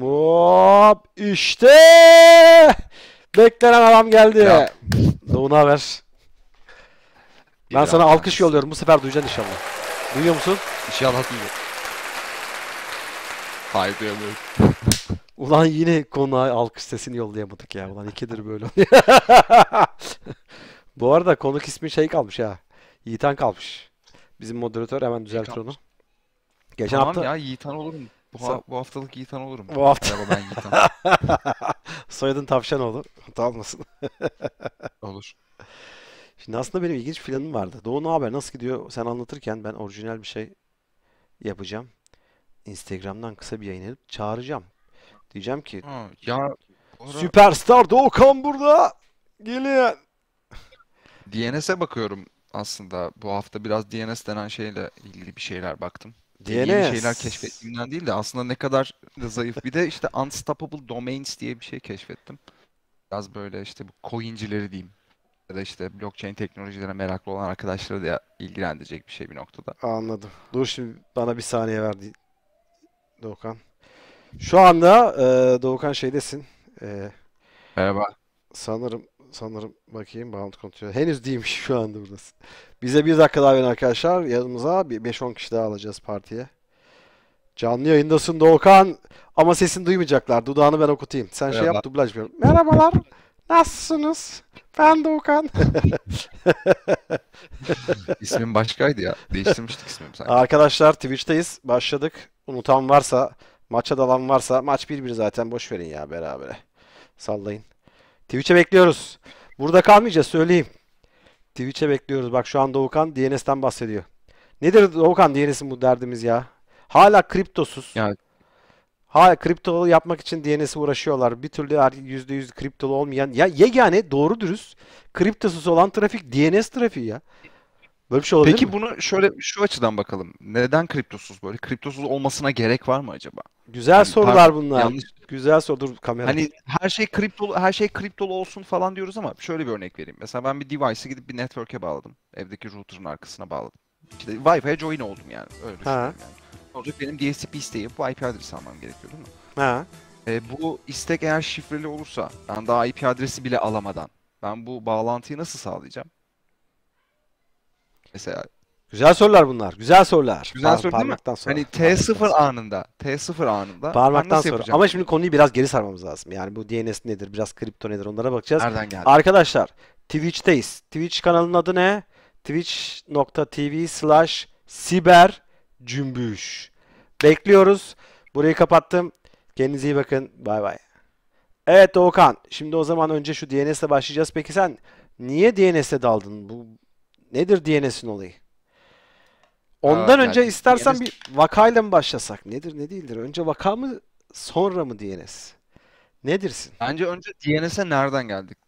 Hop işte beklenen adam geldi. Doğuna haber. Ben sana alkış yolluyorum. Bu sefer duyacaksın inşallah. Duyuyor musun? İnşallah duyuyorum. Hayır duyamıyorum. Ulan yine konuğa alkış sesini yollayamadık ya. Ulan ikidir böyle. Bu arada konuk ismi şey kalmış ya. Yiğitan kalmış. Bizim moderatör hemen düzeltir onu. Geçen tamam hafta ya Yiğitan olur mu? Bu, ha- bu haftalık Yiğitan olurum. Bu hafta. Merhaba ben Yiğitan. Soyadın Tavşan Tavşanoğlu. Hata olmasın. Olur. Şimdi aslında benim ilginç planım vardı. Doğu ne haber? Nasıl gidiyor? Sen anlatırken ben orijinal bir şey yapacağım. Instagram'dan kısa bir yayın edip çağıracağım. Diyeceğim ki Ha, ya Süperstar Doğukan burada. Gelin. DNS'e bakıyorum aslında. Bu hafta biraz DNS denen şeyle ilgili bir şeyler baktım. Yeni şeyler keşfettiğimden değil de aslında ne kadar zayıf. Bir de işte Unstoppable Domains diye bir şey keşfettim. Biraz böyle işte bu coincileri diyeyim. Ya da işte blockchain teknolojilerine meraklı olan arkadaşları da ilgilendirecek bir şey bir noktada. Anladım. Dur şimdi bana bir saniye ver. Doğukan. Şu anda e, Doğukan şeydesin. E, Merhaba. Sanırım sanırım bakayım bound kontrol. Henüz değilmiş şu anda burası. Bize bir dakika daha verin arkadaşlar. Yanımıza 5-10 kişi daha alacağız partiye. Canlı yayındasın Doğukan. Ama sesini duymayacaklar. Dudağını ben okutayım. Sen Merhaba. şey yap dublaj yap. Merhabalar. Nasılsınız? Ben Doğukan. İsmim başkaydı ya. Değiştirmiştik ismimi sanki. Arkadaşlar Twitch'teyiz. Başladık. Unutan varsa, maça dalan varsa maç bir bir zaten boş verin ya berabere. Sallayın. Twitch'e bekliyoruz. Burada kalmayacağız söyleyeyim. Twitch'e bekliyoruz. Bak şu an Doğukan DNS'ten bahsediyor. Nedir Doğukan DNS'in bu derdimiz ya? Hala kriptosuz. Yani Hala kriptolu yapmak için DNS'e uğraşıyorlar. Bir türlü %100 kriptolu olmayan ya yegane doğru dürüst kriptosuz olan trafik DNS trafiği ya. Böyle bir şey olabilir Peki mi? bunu şöyle şu açıdan bakalım. Neden kriptosuz böyle? Kriptosuz olmasına gerek var mı acaba? Güzel yani, sorular bunlar. Yanlış. Güzel sorudur Dur kamera. Hani her şey kripto her şey kripto olsun falan diyoruz ama şöyle bir örnek vereyim. Mesela ben bir device'ı gidip bir network'e bağladım. Evdeki router'ın arkasına bağladım. İşte Wi-Fi'ye join oldum yani. Öyle ha. yani. Olacak benim DSCP isteği bu IP adresi almam gerekiyor değil mi? Ha. E, bu istek eğer şifreli olursa ben daha IP adresi bile alamadan ben bu bağlantıyı nasıl sağlayacağım? Mesela Güzel sorular bunlar. Güzel sorular. Güzel soru değil mi? parmaktan sonra. Hani T0 Parmaktan anında, T0 anında Parmaktan sonra. yapacağım? Ama şimdi konuyu biraz geri sarmamız lazım. Yani bu DNS nedir, biraz kripto nedir onlara bakacağız. nereden geldi? Arkadaşlar Twitch'teyiz. Twitch kanalının adı ne? Twitch.tv slash siber cümbüş. Bekliyoruz. Burayı kapattım. Kendinize iyi bakın. Bay bay. Evet Doğukan. Şimdi o zaman önce şu DNS'le başlayacağız. Peki sen niye DNS'e daldın? Bu nedir DNS'in olayı? Ondan Aa, önce yani istersen DNS... bir vakayla mı başlasak? Nedir ne değildir? Önce vaka mı sonra mı DNS? Nedirsin? Bence önce DNS'e nereden geldik?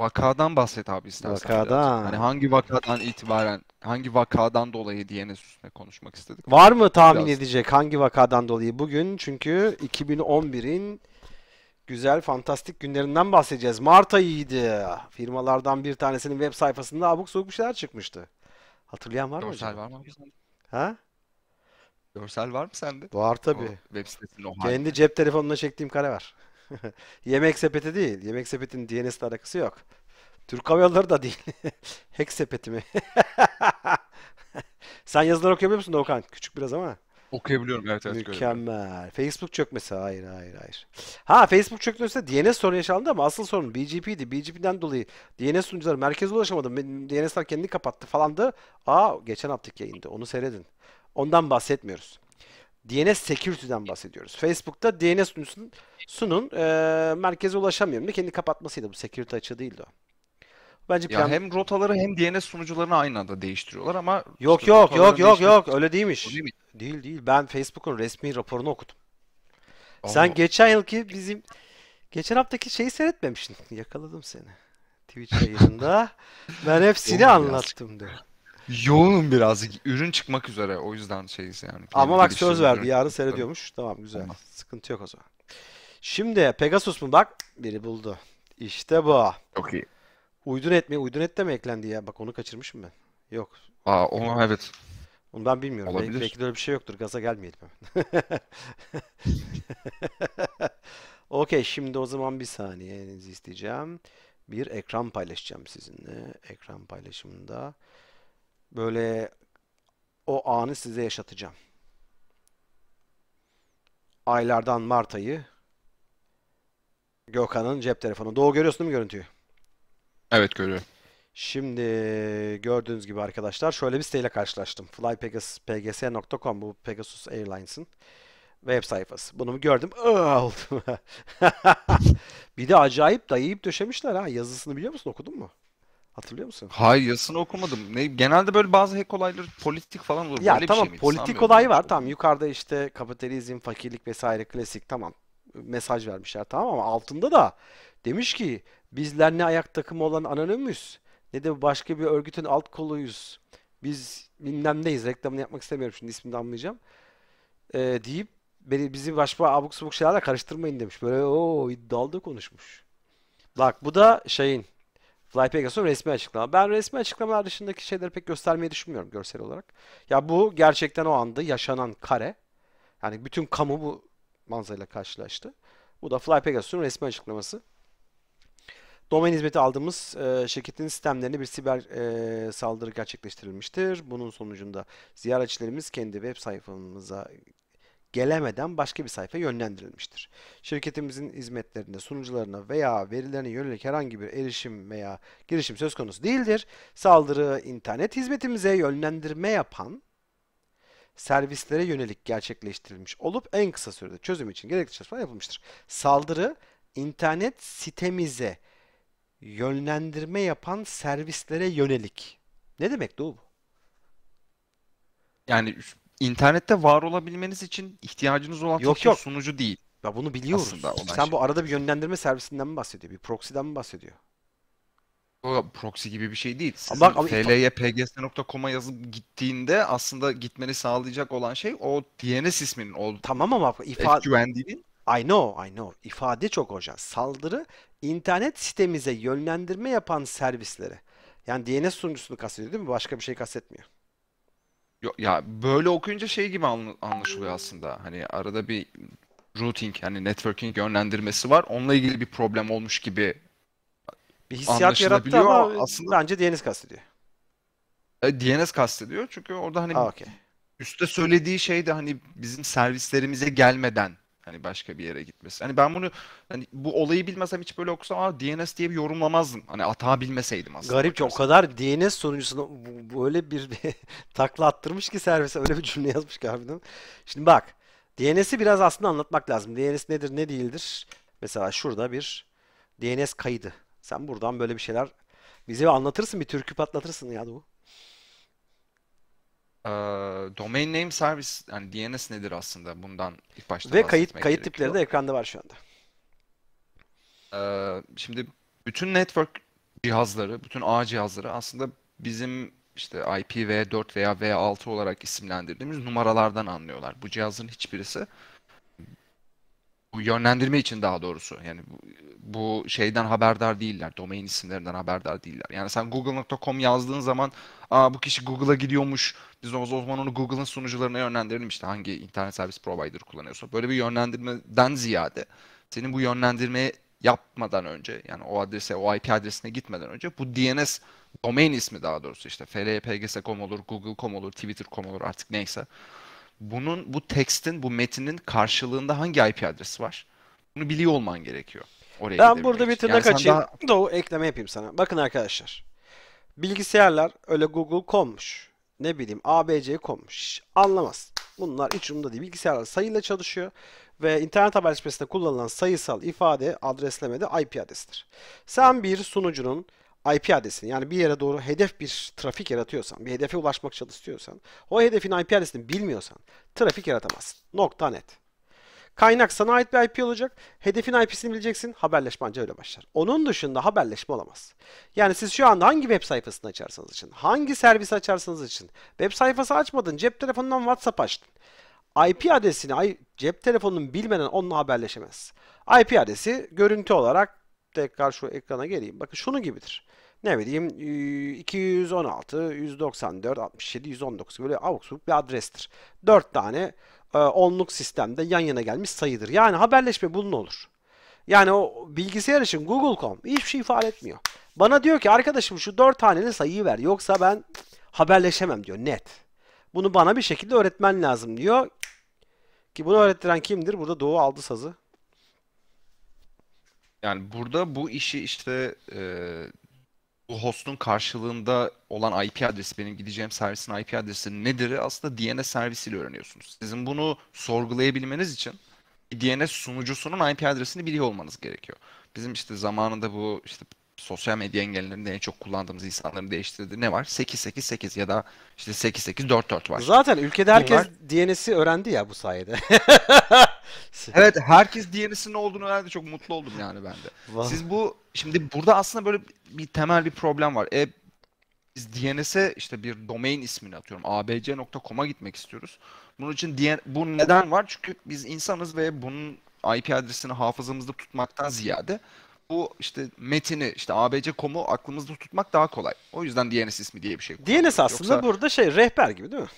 Vakadan bahset abi istersen. Vakadan. Biraz. Hani hangi vakadan itibaren, hangi vakadan dolayı DNS üstüne konuşmak istedik. Var mı tahmin biraz. edecek hangi vakadan dolayı bugün? Çünkü 2011'in güzel, fantastik günlerinden bahsedeceğiz. Mart ayıydı. Firmalardan bir tanesinin web sayfasında abuk soğuk bir şeyler çıkmıştı. Hatırlayan var mı? Görsel var mı? Ha? Görsel var mı sende? Var tabii. web sitesinin o hali. Kendi cep telefonuna çektiğim kare var. Yemek sepeti değil. Yemek sepetinin DNS'le alakası yok. Türk Hava Yolları da değil. Hack sepeti mi? Sen yazılar okuyabiliyor musun Doğukan? Küçük biraz ama. Okuyabiliyorum evet evet. Mükemmel. Facebook çökmesi. Hayır hayır hayır. Ha Facebook çökmesi DNS sorunu yaşandı ama asıl sorun BGP'di. BGP'den dolayı DNS sunucuları merkeze ulaşamadı. DNS'ler kendini kapattı falan da. Aa geçen haftalık yayında onu seyredin. Ondan bahsetmiyoruz. DNS Security'den bahsediyoruz. Facebook'ta DNS sunucusunun sunun, e, merkeze ulaşamıyorum. Kendi kapatmasıydı bu security açığı değildi o. Bence plan... Ya hem rotaları hem DNS sunucularını aynı anda değiştiriyorlar ama Yok yok yok yok yok öyle değilmiş. Değil, mi? değil değil. Ben Facebook'un resmi raporunu okudum. Allah. Sen geçen yılki bizim geçen haftaki şeyi seyretmemiştin. Yakaladım seni. Twitch yayınında. ben hepsini anlattım diyor. Yoğunum birazcık. Ürün çıkmak üzere. O yüzden şeyiz yani. Ama bak söz verdi. Ürün. Yarın seyrediyormuş. Tamam güzel. Tamam. Sıkıntı yok o zaman. Şimdi Pegasus mu? Bak biri buldu. İşte bu. Çok iyi. Uydunet mi? Uydunet de mi eklendi ya? Bak onu kaçırmışım ben. Yok. Aa onu evet. Onu ben bilmiyorum. Olabilir. Belki, belki de öyle bir şey yoktur. Gaza gelmeyelim Okey şimdi o zaman bir saniyenizi isteyeceğim. Bir ekran paylaşacağım sizinle. Ekran paylaşımında böyle o anı size yaşatacağım. Aylardan Mart ayı Gökhan'ın cep telefonu. Doğu görüyorsun değil mi görüntüyü? Evet görüyorum. Şimdi gördüğünüz gibi arkadaşlar şöyle bir siteyle karşılaştım. flypegaspgs.com bu Pegasus Airlines'ın web sayfası. Bunu gördüm. Oldum. bir de acayip dayayıp döşemişler ha. Yazısını biliyor musun? Okudun mu? Hatırlıyor musun? Hayır yazısını okumadım. Ne, genelde böyle bazı hack olayları politik falan olur. Ya böyle tamam bir şey politik olay var. Tamam yukarıda işte kapitalizm, fakirlik vesaire klasik tamam mesaj vermişler tamam ama altında da demiş ki Bizler ne ayak takımı olan anonimüz ne de başka bir örgütün alt koluyuz. Biz bilmem neyiz reklamını yapmak istemiyorum şimdi ismini anmayacağım. Ee, deyip beni bizi başka abuk subuk şeylerle karıştırmayın demiş. Böyle o iddialı da konuşmuş. Bak bu da şeyin Fly Pegasus'un resmi açıklama. Ben resmi açıklamalar dışındaki şeyleri pek göstermeyi düşünmüyorum görsel olarak. Ya bu gerçekten o anda yaşanan kare. Yani bütün kamu bu manzarayla karşılaştı. Bu da Fly Pegasus'un resmi açıklaması. Domain hizmeti aldığımız e, şirketin sistemlerine bir siber e, saldırı gerçekleştirilmiştir. Bunun sonucunda ziyaretçilerimiz kendi web sayfamıza gelemeden başka bir sayfa yönlendirilmiştir. Şirketimizin hizmetlerine, sunucularına veya verilerine yönelik herhangi bir erişim veya girişim söz konusu değildir. Saldırı internet hizmetimize yönlendirme yapan servislere yönelik gerçekleştirilmiş olup en kısa sürede çözüm için gerekli çalışmalar yapılmıştır. Saldırı internet sitemize yönlendirme yapan servislere yönelik. Ne demek Doğu bu? Yani internette var olabilmeniz için ihtiyacınız olan yok, şey yok. sunucu değil. Ya bunu biliyoruz. Aslında Sen şey. bu arada bir yönlendirme servisinden mi bahsediyor? Bir proxy'den mi bahsediyor? O proxy gibi bir şey değil. Sizin bak, flye pgs.com'a yazıp gittiğinde aslında gitmeni sağlayacak olan şey o DNS isminin o tamam ama ifade güvendiğinin I know, I know. İfade çok hocam. Saldırı internet sitemize yönlendirme yapan servislere. Yani DNS sunucusunu kastediyor değil mi? Başka bir şey kastetmiyor. Yok ya böyle okuyunca şey gibi anlaşılıyor aslında. Hani arada bir routing yani networking yönlendirmesi var. Onunla ilgili bir problem olmuş gibi bir hissiyat yarattı ama aslında bence DNS kastediyor. E, DNS kastediyor çünkü orada hani Aa, okay. üstte söylediği şey de hani bizim servislerimize gelmeden Hani başka bir yere gitmesi. Hani ben bunu hani bu olayı bilmesem hiç böyle okusam, aa DNS diye bir yorumlamazdım. Hani hata bilmeseydim aslında. Garip ki o kadar DNS sonucusunu böyle bir takla attırmış ki servise öyle bir cümle yazmış ki harbiden. Şimdi bak DNS'i biraz aslında anlatmak lazım. DNS nedir ne değildir? Mesela şurada bir DNS kaydı. Sen buradan böyle bir şeyler bize anlatırsın bir türkü patlatırsın ya bu. Ee, domain name service yani DNS nedir aslında bundan ilk başta Ve kayıt kayıt gerekiyor. tipleri de ekranda var şu anda. Ee, şimdi bütün network cihazları, bütün ağ cihazları aslında bizim işte IPv4 veya V6 olarak isimlendirdiğimiz numaralardan anlıyorlar. Bu cihazın hiçbirisi bu yönlendirme için daha doğrusu. Yani bu, bu şeyden haberdar değiller. Domain isimlerinden haberdar değiller. Yani sen google.com yazdığın zaman Aa, bu kişi Google'a gidiyormuş. Biz o zaman onu Google'ın sunucularına yönlendirelim işte hangi internet servis provider kullanıyorsa. Böyle bir yönlendirmeden ziyade senin bu yönlendirmeye yapmadan önce yani o adrese o IP adresine gitmeden önce bu DNS domain ismi daha doğrusu işte frpgs.com olur, google.com olur, twitter.com olur artık neyse bunun bu tekstin bu metinin karşılığında hangi IP adresi var? Bunu biliyor olman gerekiyor. Oraya ben burada bir tırnak yani açayım. Daha... Doğu ekleme yapayım sana. Bakın arkadaşlar. Bilgisayarlar öyle Google konmuş. Ne bileyim ABC konmuş. Anlamaz. Bunlar hiç umurumda değil. Bilgisayarlar sayıyla çalışıyor ve internet haberleşmesinde kullanılan sayısal ifade adreslemede IP adresidir. Sen bir sunucunun IP adresini yani bir yere doğru hedef bir trafik yaratıyorsan, bir hedefe ulaşmak çalışıyorsan, o hedefin IP adresini bilmiyorsan trafik yaratamazsın. Nokta net. Kaynak sana ait bir IP olacak. Hedefin IP'sini bileceksin. Haberleşme ancak öyle başlar. Onun dışında haberleşme olamaz. Yani siz şu anda hangi web sayfasını açarsanız için, hangi servisi açarsanız için, web sayfası açmadın, cep telefonundan WhatsApp açtın. IP adresini cep telefonunun bilmeden onunla haberleşemez. IP adresi görüntü olarak tekrar şu ekrana geleyim. Bakın şunu gibidir. Ne bileyim 216, 194, 67, 119 böyle abuk bir adrestir. 4 tane e, onluk sistemde yan yana gelmiş sayıdır. Yani haberleşme bunun olur. Yani o bilgisayar için Google.com hiçbir şey ifade etmiyor. Bana diyor ki arkadaşım şu 4 tanenin sayıyı ver yoksa ben haberleşemem diyor net. Bunu bana bir şekilde öğretmen lazım diyor. Ki bunu öğrettiren kimdir? Burada Doğu aldı sazı. Yani burada bu işi işte e, bu hostun karşılığında olan IP adresi benim gideceğim servisin IP adresi nedir aslında DNS servisiyle öğreniyorsunuz. Sizin bunu sorgulayabilmeniz için DNS sunucusunun IP adresini biliyor olmanız gerekiyor. Bizim işte zamanında bu işte sosyal medya engellerinde en çok kullandığımız insanların değiştirdiği ne var? 888 ya da işte 8844 var. Zaten ülkede herkes Bunlar... DNS'i öğrendi ya bu sayede. evet herkes DNS'in ne olduğunu öğrendi. Çok mutlu oldum yani ben de. Siz bu şimdi burada aslında böyle bir temel bir problem var. E biz DNS'e işte bir domain ismini atıyorum. abc.com'a gitmek istiyoruz. Bunun için DN... bu neden var? Çünkü biz insanız ve bunun IP adresini hafızamızda tutmaktan ziyade bu işte metini işte abc.com'u aklımızda tutmak daha kolay. O yüzden DNS ismi diye bir şey kullanıyoruz. DNS aslında Yoksa... burada şey rehber gibi değil mi?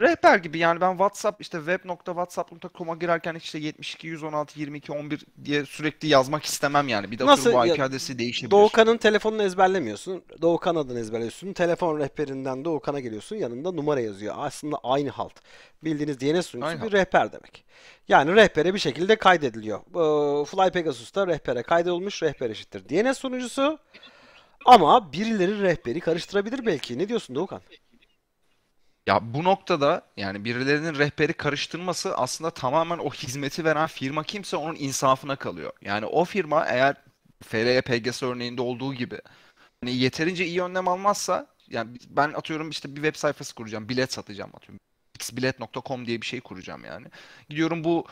rehber gibi yani ben WhatsApp işte web.whatsapp.com'a girerken işte 72 116 22 11 diye sürekli yazmak istemem yani. Bir de Nasıl? bu IP adresi değişebilir. Doğukan'ın telefonunu ezberlemiyorsun. Doğukan adını ezberliyorsun. Telefon rehberinden Doğukan'a geliyorsun. Yanında numara yazıyor. Aslında aynı halt. Bildiğiniz DNS sunucusu bir halt. rehber demek. Yani rehbere bir şekilde kaydediliyor. Fly Pegasus'ta rehbere kaydedilmiş rehber eşittir. DNS sunucusu ama birileri rehberi karıştırabilir belki. Ne diyorsun Doğukan? Ya bu noktada yani birilerinin rehberi karıştırması aslında tamamen o hizmeti veren firma kimse onun insafına kalıyor. Yani o firma eğer FRE örneğinde olduğu gibi hani yeterince iyi önlem almazsa yani ben atıyorum işte bir web sayfası kuracağım, bilet satacağım atıyorum. xbilet.com diye bir şey kuracağım yani. Gidiyorum bu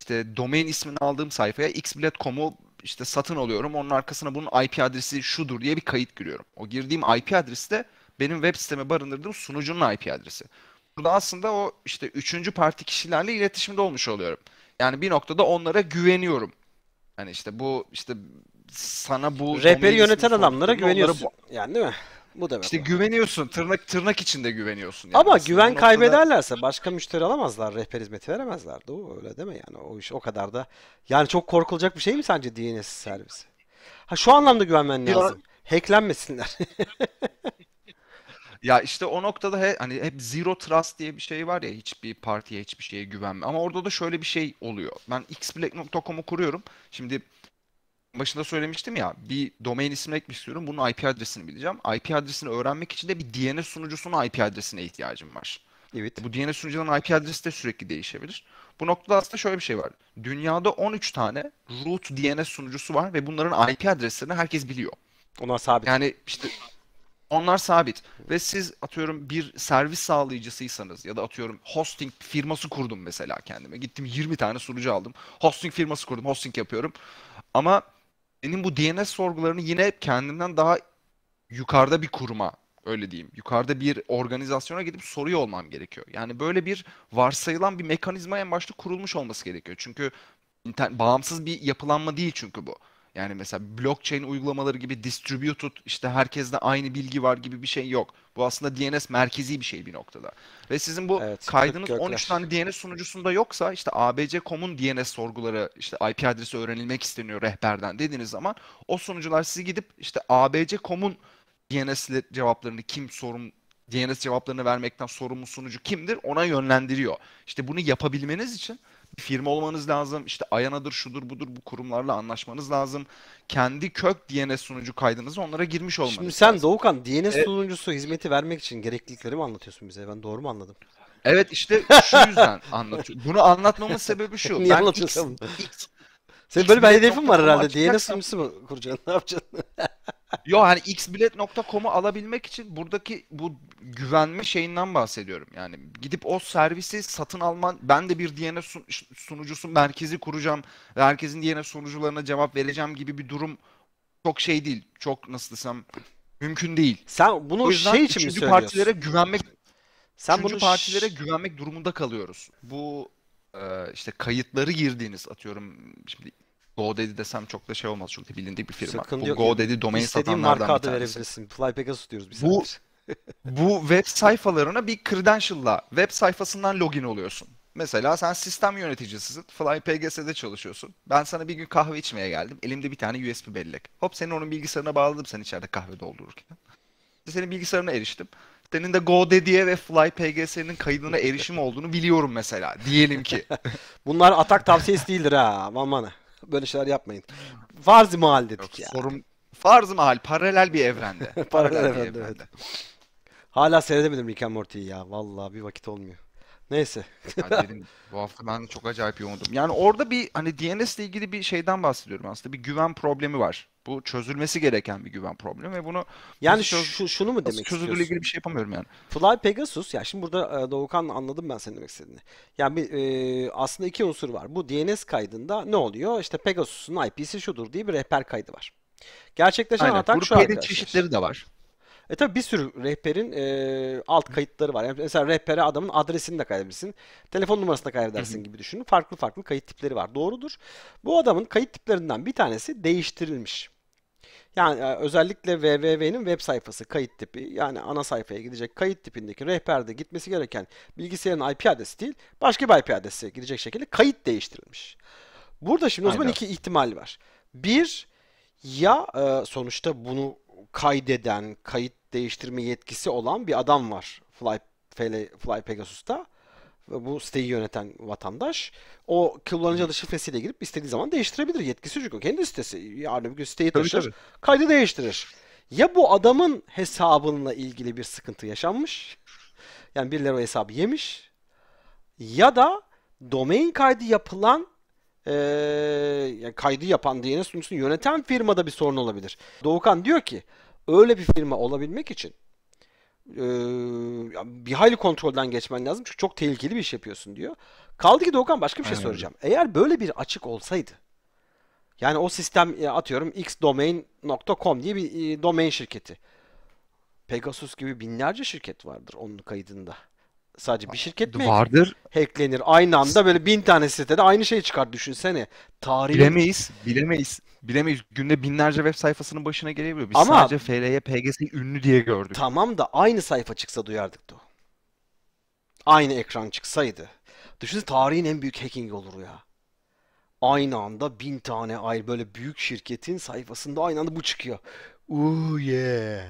işte domain ismini aldığım sayfaya xbilet.com'u işte satın alıyorum. Onun arkasına bunun IP adresi şudur diye bir kayıt giriyorum. O girdiğim IP adresi de benim web sisteme barındırdığım sunucunun IP adresi. Burada aslında o işte üçüncü parti kişilerle iletişimde olmuş oluyorum. Yani bir noktada onlara güveniyorum. Hani işte bu işte sana bu rehberi yöneten adamlara güveniyorsun. Bu... Yani değil mi? Bu demek. İşte bu. güveniyorsun. Tırnak tırnak içinde güveniyorsun. Yani Ama güven noktada... kaybederlerse başka müşteri alamazlar. Rehber hizmeti veremezler. Doğru öyle değil mi? Yani o iş o kadar da yani çok korkulacak bir şey mi sence DNS servisi? Ha şu anlamda güvenmen lazım. Ya... Hacklenmesinler. Ya işte o noktada he, hani hep zero trust diye bir şey var ya hiçbir partiye hiçbir şeye güvenme. Ama orada da şöyle bir şey oluyor. Ben xblack.com'u kuruyorum. Şimdi başında söylemiştim ya bir domain ismi ekmek istiyorum. Bunun IP adresini bileceğim. IP adresini öğrenmek için de bir DNS sunucusunun IP adresine ihtiyacım var. Evet. Bu DNS sunucuların IP adresi de sürekli değişebilir. Bu noktada aslında şöyle bir şey var. Dünyada 13 tane root DNS sunucusu var ve bunların IP adreslerini herkes biliyor. Ona sabit. Yani işte onlar sabit ve siz atıyorum bir servis sağlayıcısıysanız ya da atıyorum hosting firması kurdum mesela kendime. Gittim 20 tane sunucu aldım. Hosting firması kurdum, hosting yapıyorum. Ama benim bu DNS sorgularını yine kendimden daha yukarıda bir kuruma öyle diyeyim. Yukarıda bir organizasyona gidip soruyor olmam gerekiyor. Yani böyle bir varsayılan bir mekanizma en başta kurulmuş olması gerekiyor. Çünkü bağımsız bir yapılanma değil çünkü bu. Yani mesela blockchain uygulamaları gibi distributed işte herkeste aynı bilgi var gibi bir şey yok. Bu aslında DNS merkezi bir şey bir noktada. Ve sizin bu evet, kaydınız 13 tane DNS sunucusunda yoksa işte abc.com'un DNS sorguları işte IP adresi öğrenilmek isteniyor rehberden dediğiniz zaman o sunucular sizi gidip işte abc.com'un DNS cevaplarını kim sorum DNS cevaplarını vermekten sorumlu sunucu kimdir ona yönlendiriyor. İşte bunu yapabilmeniz için firma olmanız lazım. İşte Ayana'dır, şudur, budur bu kurumlarla anlaşmanız lazım. Kendi kök DNS sunucu kaydınızı onlara girmiş olmanız Şimdi sen lazım. Doğukan DNS e... sunucusu hizmeti vermek için gereklilikleri mi anlatıyorsun bize? Ben doğru mu anladım? Evet işte şu yüzden anlatıyorum. Bunu anlatmamın sebebi şu. Niye anlatıyorsun? Senin böyle bir hedefin var herhalde. DNS sunucusu mu kuracaksın? Ne yapacaksın? Yo hani xbilet.com'u alabilmek için buradaki bu güvenme şeyinden bahsediyorum. Yani gidip o servisi satın alman ben de bir DNS sun, sunucusu merkezi kuracağım ve herkesin DNS sunucularına cevap vereceğim gibi bir durum çok şey değil. Çok nasıl desem mümkün değil. Sen bunu şey için mi söylüyorsun? partilere güvenmek sen bunu partilere güvenmek durumunda kalıyoruz. Bu işte kayıtları girdiğiniz atıyorum şimdi GoDaddy desem çok da şey olmaz çünkü bilindik bir firma. Sakın bu yok. GoDaddy domain İstediğin satanlardan marka adı bir tanesi. verebilirsin. Fly Pegasus diyoruz biz. Bu, bu web sayfalarına bir credential'la web sayfasından login oluyorsun. Mesela sen sistem yöneticisisin. Fly PGS'de çalışıyorsun. Ben sana bir gün kahve içmeye geldim. Elimde bir tane USB bellek. Hop senin onun bilgisayarına bağladım sen içeride kahve doldururken. Senin bilgisayarına eriştim. Senin de GoDaddy'ye ve Fly PGS'nin kaydına erişim olduğunu biliyorum mesela. Diyelim ki. Bunlar atak tavsiyesi değildir ha. Aman bana. Böyle şeyler yapmayın. Hmm. farz mahal dedik Yok, yani. Sorum, farz mahal. Paralel bir evrende. paralel, paralel bir evrende. Hala seyredemedim Rick and Morty'yi ya. Vallahi bir vakit olmuyor. Neyse. bu hafta ben çok acayip yoğundum. Yani orada bir hani DNS ile ilgili bir şeyden bahsediyorum aslında. Bir güven problemi var. Bu çözülmesi gereken bir güven problemi ve bunu yani çöz... şu, şunu mu demek istiyorsun? ilgili bir şey yapamıyorum yani. Fly Pegasus ya şimdi burada e, Doğukan anladım ben senin demek istediğini. Yani bir, e, aslında iki unsur var. Bu DNS kaydında ne oluyor? İşte Pegasus'un IP'si şudur diye bir rehber kaydı var. Gerçekleşen Aynen. atak Grup şu arkadaşlar. çeşitleri de var. E tabi bir sürü rehberin e, alt kayıtları var. Yani mesela rehbere adamın adresini de kaydedebilirsin. Telefon numarasını da kaydedersin gibi düşünün. Farklı farklı kayıt tipleri var. Doğrudur. Bu adamın kayıt tiplerinden bir tanesi değiştirilmiş. Yani e, özellikle WWW'nin web sayfası kayıt tipi yani ana sayfaya gidecek kayıt tipindeki rehberde gitmesi gereken bilgisayarın IP adresi değil başka bir IP adresi gidecek şekilde kayıt değiştirilmiş. Burada şimdi o zaman iki ihtimal var. Bir ya e, sonuçta bunu kaydeden, kayıt değiştirme yetkisi olan bir adam var Fly, Fly Pegasus'ta. Bu siteyi yöneten vatandaş o kullanıcı adı şifresiyle girip istediği zaman değiştirebilir. Yetkisi çünkü kendi sitesi. Yarın bir gün siteyi tabii, taşır, tabii. kaydı değiştirir. Ya bu adamın hesabınınla ilgili bir sıkıntı yaşanmış. Yani birileri o hesabı yemiş. Ya da domain kaydı yapılan e, kaydı yapan DNS sunucusunu yöneten firmada bir sorun olabilir. Doğukan diyor ki öyle bir firma olabilmek için e, bir hayli kontrolden geçmen lazım çünkü çok tehlikeli bir iş yapıyorsun diyor. Kaldı ki Doğukan başka bir şey Aynen. soracağım. Eğer böyle bir açık olsaydı yani o sistem atıyorum xdomain.com diye bir e, domain şirketi. Pegasus gibi binlerce şirket vardır onun kaydında. Sadece bir şirket mi vardır. hacklenir? Aynı anda böyle bin tane sitede aynı şey çıkar düşünsene. Tarih bilemeyiz, bilemeyiz. Bilemeyiz. Günde binlerce web sayfasının başına gelebiliyor. Biz Ama- sadece FL'ye PGS'yi ünlü diye gördük. Tamam da aynı sayfa çıksa duyardık da. Aynı ekran çıksaydı. Düşünsene tarihin en büyük hacking olur ya. Aynı anda bin tane ayrı böyle büyük şirketin sayfasında aynı anda bu çıkıyor. Uuu yeah.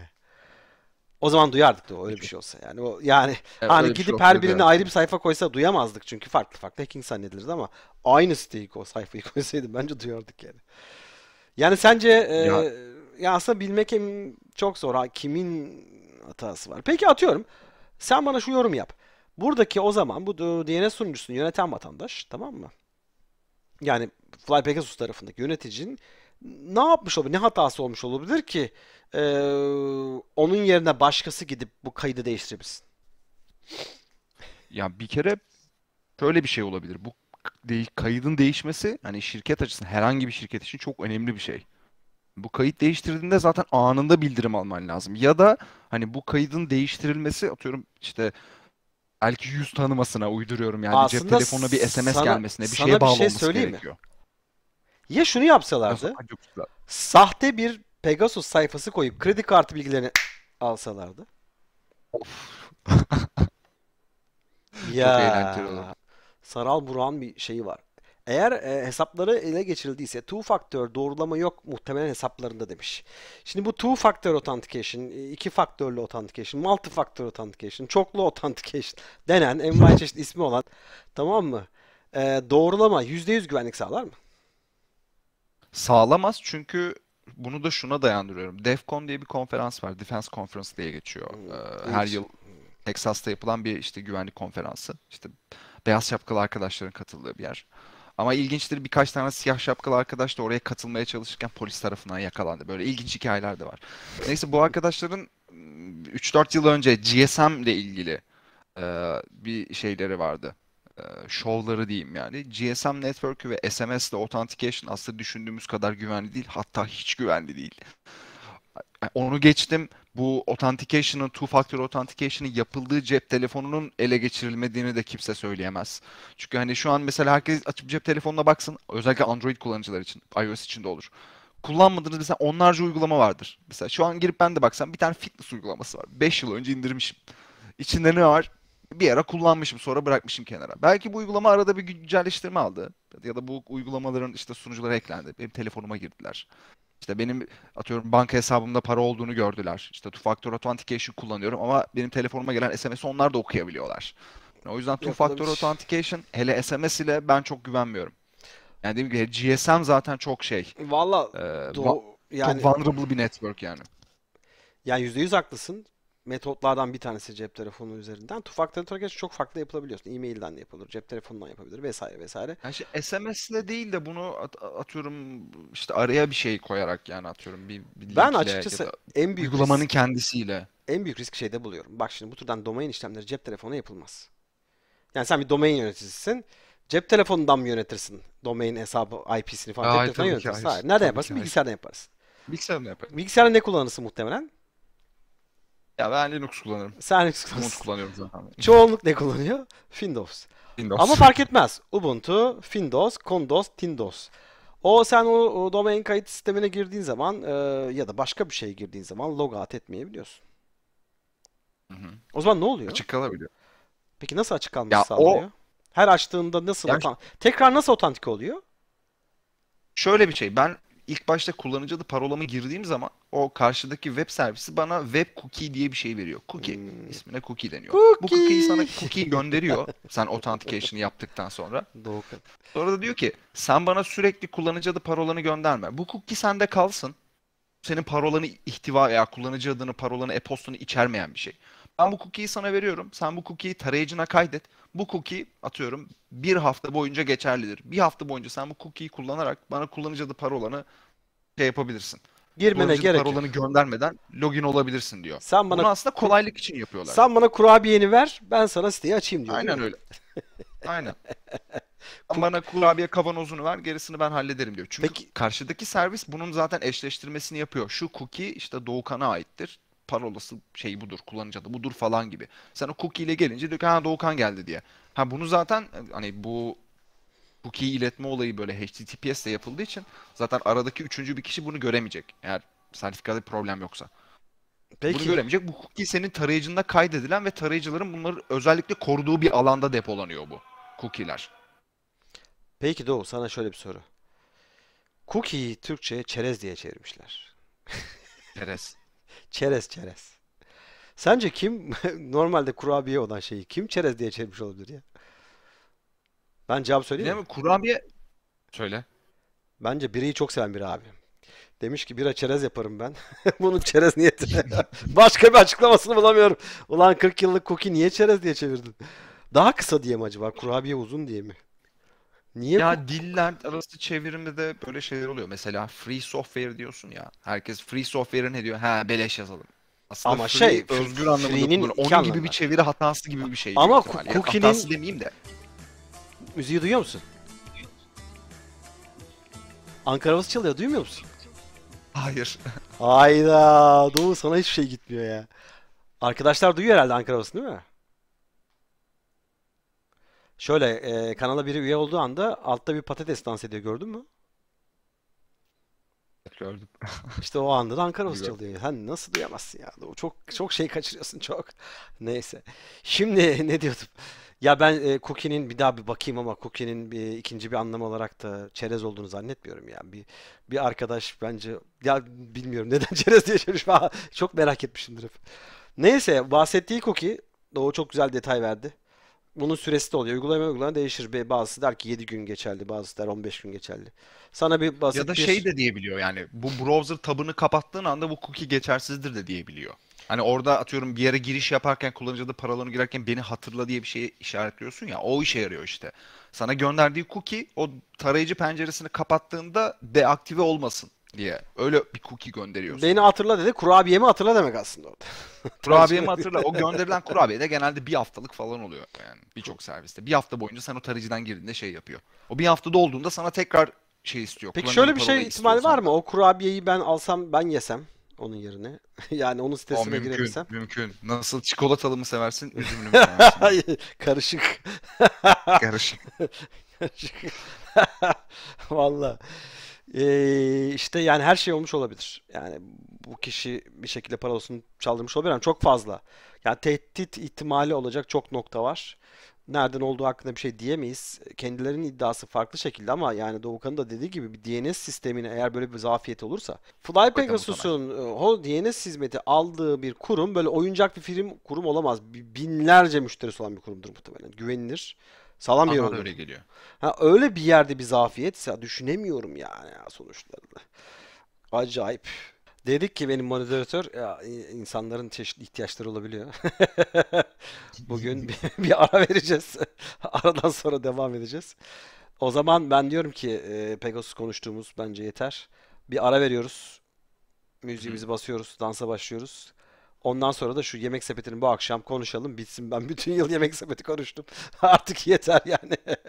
O zaman duyardık da öyle bir şey olsa. Yani o yani evet, hani şey gidip şey her birini yani. ayrı bir sayfa koysa duyamazdık çünkü farklı farklı hacking zannedilirdi ama aynı siteyi o sayfayı koysaydı bence duyardık yani. Yani sence e, ya. E, ya aslında bilmek çok zor. Ha, kimin hatası var? Peki atıyorum. Sen bana şu yorum yap. Buradaki o zaman bu DNS sunucusunu yöneten vatandaş tamam mı? Yani Flypakes tarafındaki yöneticinin ne yapmış olabilir? Ne hatası olmuş olabilir ki e, onun yerine başkası gidip bu kaydı değiştirebilsin? Ya bir kere şöyle bir şey olabilir. Bu kaydın değişmesi hani şirket açısından herhangi bir şirket için çok önemli bir şey. Bu kayıt değiştirdiğinde zaten anında bildirim alman lazım. Ya da hani bu kaydın değiştirilmesi atıyorum işte belki yüz tanımasına uyduruyorum yani Aslında cep telefonuna bir SMS sana, gelmesine bir sana şeye bir şey söyleyeyim gerekiyor. Mi? Ya şunu yapsalardı. sahte bir Pegasus sayfası koyup kredi kartı bilgilerini alsalardı. ya. Saral Buran bir şeyi var. Eğer e, hesapları ele geçirildiyse two faktör doğrulama yok muhtemelen hesaplarında demiş. Şimdi bu two faktör authentication, e, iki faktörlü authentication, multi faktör authentication, çoklu authentication denen envai çeşit ismi olan tamam mı? E, doğrulama %100 güvenlik sağlar mı? sağlamaz çünkü bunu da şuna dayandırıyorum. DEFCON diye bir konferans var. Defense Conference diye geçiyor. Hmm, ee, her yıl Texas'ta yapılan bir işte güvenlik konferansı. İşte beyaz şapkalı arkadaşların katıldığı bir yer. Ama ilginçtir birkaç tane siyah şapkalı arkadaş da oraya katılmaya çalışırken polis tarafından yakalandı. Böyle ilginç hikayeler de var. Neyse bu arkadaşların 3-4 hmm, yıl önce GSM ile ilgili bir şeyleri vardı. E, şovları diyeyim yani. GSM Network'ü ve SMS ile Authentication aslında düşündüğümüz kadar güvenli değil. Hatta hiç güvenli değil. Onu geçtim. Bu authentication'ın, two factor authentication'ın yapıldığı cep telefonunun ele geçirilmediğini de kimse söyleyemez. Çünkü hani şu an mesela herkes açıp cep telefonuna baksın. Özellikle Android kullanıcılar için, iOS için de olur kullanmadığınız mesela onlarca uygulama vardır. Mesela şu an girip ben de baksam bir tane fitness uygulaması var. 5 yıl önce indirmişim. İçinde ne var? bir ara kullanmışım sonra bırakmışım kenara. Belki bu uygulama arada bir güncelleştirme aldı. Ya da bu uygulamaların işte sunucuları eklendi. Benim telefonuma girdiler. İşte benim atıyorum banka hesabımda para olduğunu gördüler. İşte two factor authentication kullanıyorum ama benim telefonuma gelen SMS'i onlar da okuyabiliyorlar. Yani o yüzden two factor authentication hele SMS ile ben çok güvenmiyorum. Yani dediğim gibi GSM zaten çok şey. Valla e, va- yani, çok vulnerable bir network yani. Yani %100 haklısın metotlardan bir tanesi cep telefonu üzerinden. Two-factor authentication çok farklı yapılabiliyorsun. E-mail'den de yapılır, cep telefonundan yapabilir vesaire vesaire. Yani işte SMS'le değil de bunu at- atıyorum işte araya bir şey koyarak yani atıyorum bir, bir Ben açıkçası en büyük uygulamanın risk, kendisiyle en büyük risk şeyde buluyorum. Bak şimdi bu türden domain işlemleri cep telefonu yapılmaz. Yani sen bir domain yöneticisin. Cep telefonundan mı yönetirsin? Domain hesabı, IP'sini falan Aa, cep telefonu yönetirsin. Hayır. Nereden yaparsın? Bilgisayardan yaparsın. Bilgisayardan yaparım. Bilgisayarda ne kullanırsın muhtemelen? Ya ben Linux kullanırım. Sen Linux kullanıyorsun. Ubuntu kullanıyorum zaten. Çoğunluk ne kullanıyor? Windows. Windows. Ama fark etmez. Ubuntu, Windows, Condos, Tindos. O sen o, o domain kayıt sistemine girdiğin zaman e, ya da başka bir şeye girdiğin zaman logout etmeyebiliyorsun. Hı O zaman ne oluyor? Açık kalabiliyor. Peki nasıl açık kalması ya sağlanıyor? O... Her açtığında nasıl yani... otan... tekrar nasıl otantik oluyor? Şöyle bir şey. Ben ilk başta kullanıcı adı parolamı girdiğim zaman o karşıdaki web servisi bana web cookie diye bir şey veriyor. Cookie hmm. ismine cookie deniyor. Cookie. Bu cookie sana cookie gönderiyor. sen authentication'ı yaptıktan sonra. Doğru. Sonra da diyor ki sen bana sürekli kullanıcı adı parolanı gönderme. Bu cookie sende kalsın. Senin parolanı ihtiva veya kullanıcı adını, parolanı, e postunu içermeyen bir şey ben bu cookie'yi sana veriyorum. Sen bu cookie'yi tarayıcına kaydet. Bu cookie atıyorum bir hafta boyunca geçerlidir. Bir hafta boyunca sen bu cookie'yi kullanarak bana kullanıcı adı parolanı şey yapabilirsin. Girmene gerek yok. parolanı göndermeden login olabilirsin diyor. Sen bana Bunu aslında kolaylık için yapıyorlar. Sen bana kurabiyeni ver, ben sana siteyi açayım diyor. Aynen öyle. Aynen. bana kurabiye kavanozunu ver, gerisini ben hallederim diyor. Çünkü Peki. karşıdaki servis bunun zaten eşleştirmesini yapıyor. Şu cookie işte Doğukan'a aittir parolası şey budur, kullanıcı adı budur falan gibi. Sen o cookie ile gelince diyor ki ha Doğukan geldi diye. Ha bunu zaten hani bu cookie iletme olayı böyle HTTPS ile yapıldığı için zaten aradaki üçüncü bir kişi bunu göremeyecek. Eğer sertifikada bir problem yoksa. Peki. Bunu göremeyecek. Bu cookie senin tarayıcında kaydedilen ve tarayıcıların bunları özellikle koruduğu bir alanda depolanıyor bu cookie'ler. Peki Doğu sana şöyle bir soru. Cookie'yi Türkçe'ye çerez diye çevirmişler. çerez. Çerez çerez. Sence kim normalde kurabiye olan şeyi kim çerez diye çevirmiş olabilir ya? Ben cevap söyleyeyim Değil mi? Kurabiye söyle. Bence biriyi çok seven biri abi. Demiş ki bira çerez yaparım ben. Bunun çerez niyeti. Başka bir açıklamasını bulamıyorum. Ulan 40 yıllık kuki niye çerez diye çevirdin? Daha kısa diye mi acaba? Kurabiye uzun diye mi? Niye? Ya diller arası çevirimde de böyle şeyler oluyor. Mesela free software diyorsun ya. Herkes free software ne diyor? Ha beleş yazalım. Aslında Ama free, şey özgür anlamında kullanıyor. Onun gibi bir çeviri hatası gibi bir şey. Ama Cookie'nin... Hatası demeyeyim de. Müziği duyuyor musun? Ankara havası çalıyor duymuyor musun? Hayır. Hayda Doğu sana hiçbir şey gitmiyor ya. Arkadaşlar duyuyor herhalde Ankara havasını değil mi? Şöyle e, kanala biri üye olduğu anda altta bir patates dans ediyor gördün mü? Gördüm. İşte o anda da Ankara Havası çalıyor. Sen nasıl duyamazsın ya? Çok çok şey kaçırıyorsun çok. Neyse. Şimdi ne diyordum? Ya ben e, Cookie'nin bir daha bir bakayım ama Cookie'nin bir, ikinci bir anlam olarak da çerez olduğunu zannetmiyorum ya. Bir bir arkadaş bence ya bilmiyorum neden çerez diye çevirmiş. çok merak etmişimdir hep. Neyse bahsettiği Cookie o çok güzel detay verdi bunun süresi de oluyor. Uygulama uygulama değişir. Bazısı der ki 7 gün geçerli, bazısı der 15 gün geçerli. Sana bir basit Ya da bir... şey de diyebiliyor yani bu browser tabını kapattığın anda bu cookie geçersizdir de diyebiliyor. Hani orada atıyorum bir yere giriş yaparken kullanıcıda paralarını girerken beni hatırla diye bir şey işaretliyorsun ya o işe yarıyor işte. Sana gönderdiği cookie o tarayıcı penceresini kapattığında deaktive olmasın diye. Öyle bir cookie gönderiyorsun. Beni hatırla dedi. Kurabiyemi hatırla demek aslında orada. kurabiyemi şey- hatırla. O gönderilen kurabiye de genelde bir haftalık falan oluyor yani birçok serviste. Bir hafta boyunca sen o tarayıcıdan girdiğinde şey yapıyor. O bir haftada olduğunda sana tekrar şey istiyor. Peki şöyle bir şey ihtimali var mı? O kurabiyeyi ben alsam ben yesem onun yerine. yani onun sitesine o mümkün, girebilsem. Mümkün. Nasıl çikolatalı mı seversin, üzümlü mü seversin? Karışık. Karışık. Karışık. Valla. Ee, işte yani her şey olmuş olabilir. Yani bu kişi bir şekilde parasını çaldırmış olabilir ama çok fazla. Yani tehdit ihtimali olacak çok nokta var. Nereden olduğu hakkında bir şey diyemeyiz. Kendilerinin iddiası farklı şekilde ama yani Doğukan'ın da dediği gibi bir DNS sistemine eğer böyle bir zafiyet olursa Fly Pegasus'un e, o DNS hizmeti aldığı bir kurum böyle oyuncak bir film kurum olamaz. Binlerce müşterisi olan bir kurumdur muhtemelen. Güvenilir. Sağlam bir yol öyle geliyor. Ha, öyle bir yerde bir zafiyetse düşünemiyorum yani ya sonuçlarını. Acayip. Dedik ki benim moderatör ya, insanların çeşitli ihtiyaçları olabiliyor. Bugün bir, bir ara vereceğiz. Aradan sonra devam edeceğiz. O zaman ben diyorum ki e, Pegasus konuştuğumuz bence yeter. Bir ara veriyoruz. Müziğimizi basıyoruz, dansa başlıyoruz. Ondan sonra da şu yemek sepetini bu akşam konuşalım bitsin. Ben bütün yıl yemek sepeti konuştum. Artık yeter yani.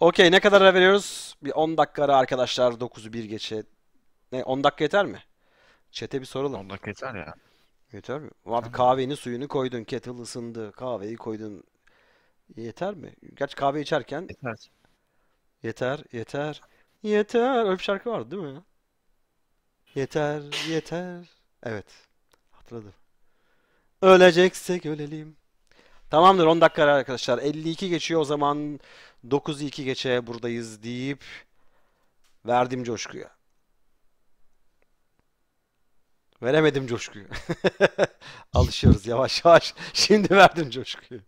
Okey ne kadar ara veriyoruz? Bir 10 dakika ara arkadaşlar 9'u 1 geçe. Ne 10 dakika yeter mi? Çete bir soralım. 10 dakika yeter ya. Yeter mi? Abi kahveni suyunu koydun. Kettle ısındı. Kahveyi koydun. Yeter mi? Gerçi kahve içerken Yeter. yeter yeter. Yeter. Öyle bir şarkı vardı değil mi Yeter yeter. Evet sıradır. Öleceksek ölelim. Tamamdır 10 dakika arkadaşlar. 52 geçiyor o zaman 9 2 geçe buradayız deyip verdim coşkuya. Veremedim coşkuyu. Alışıyoruz yavaş yavaş. Şimdi verdim coşkuyu.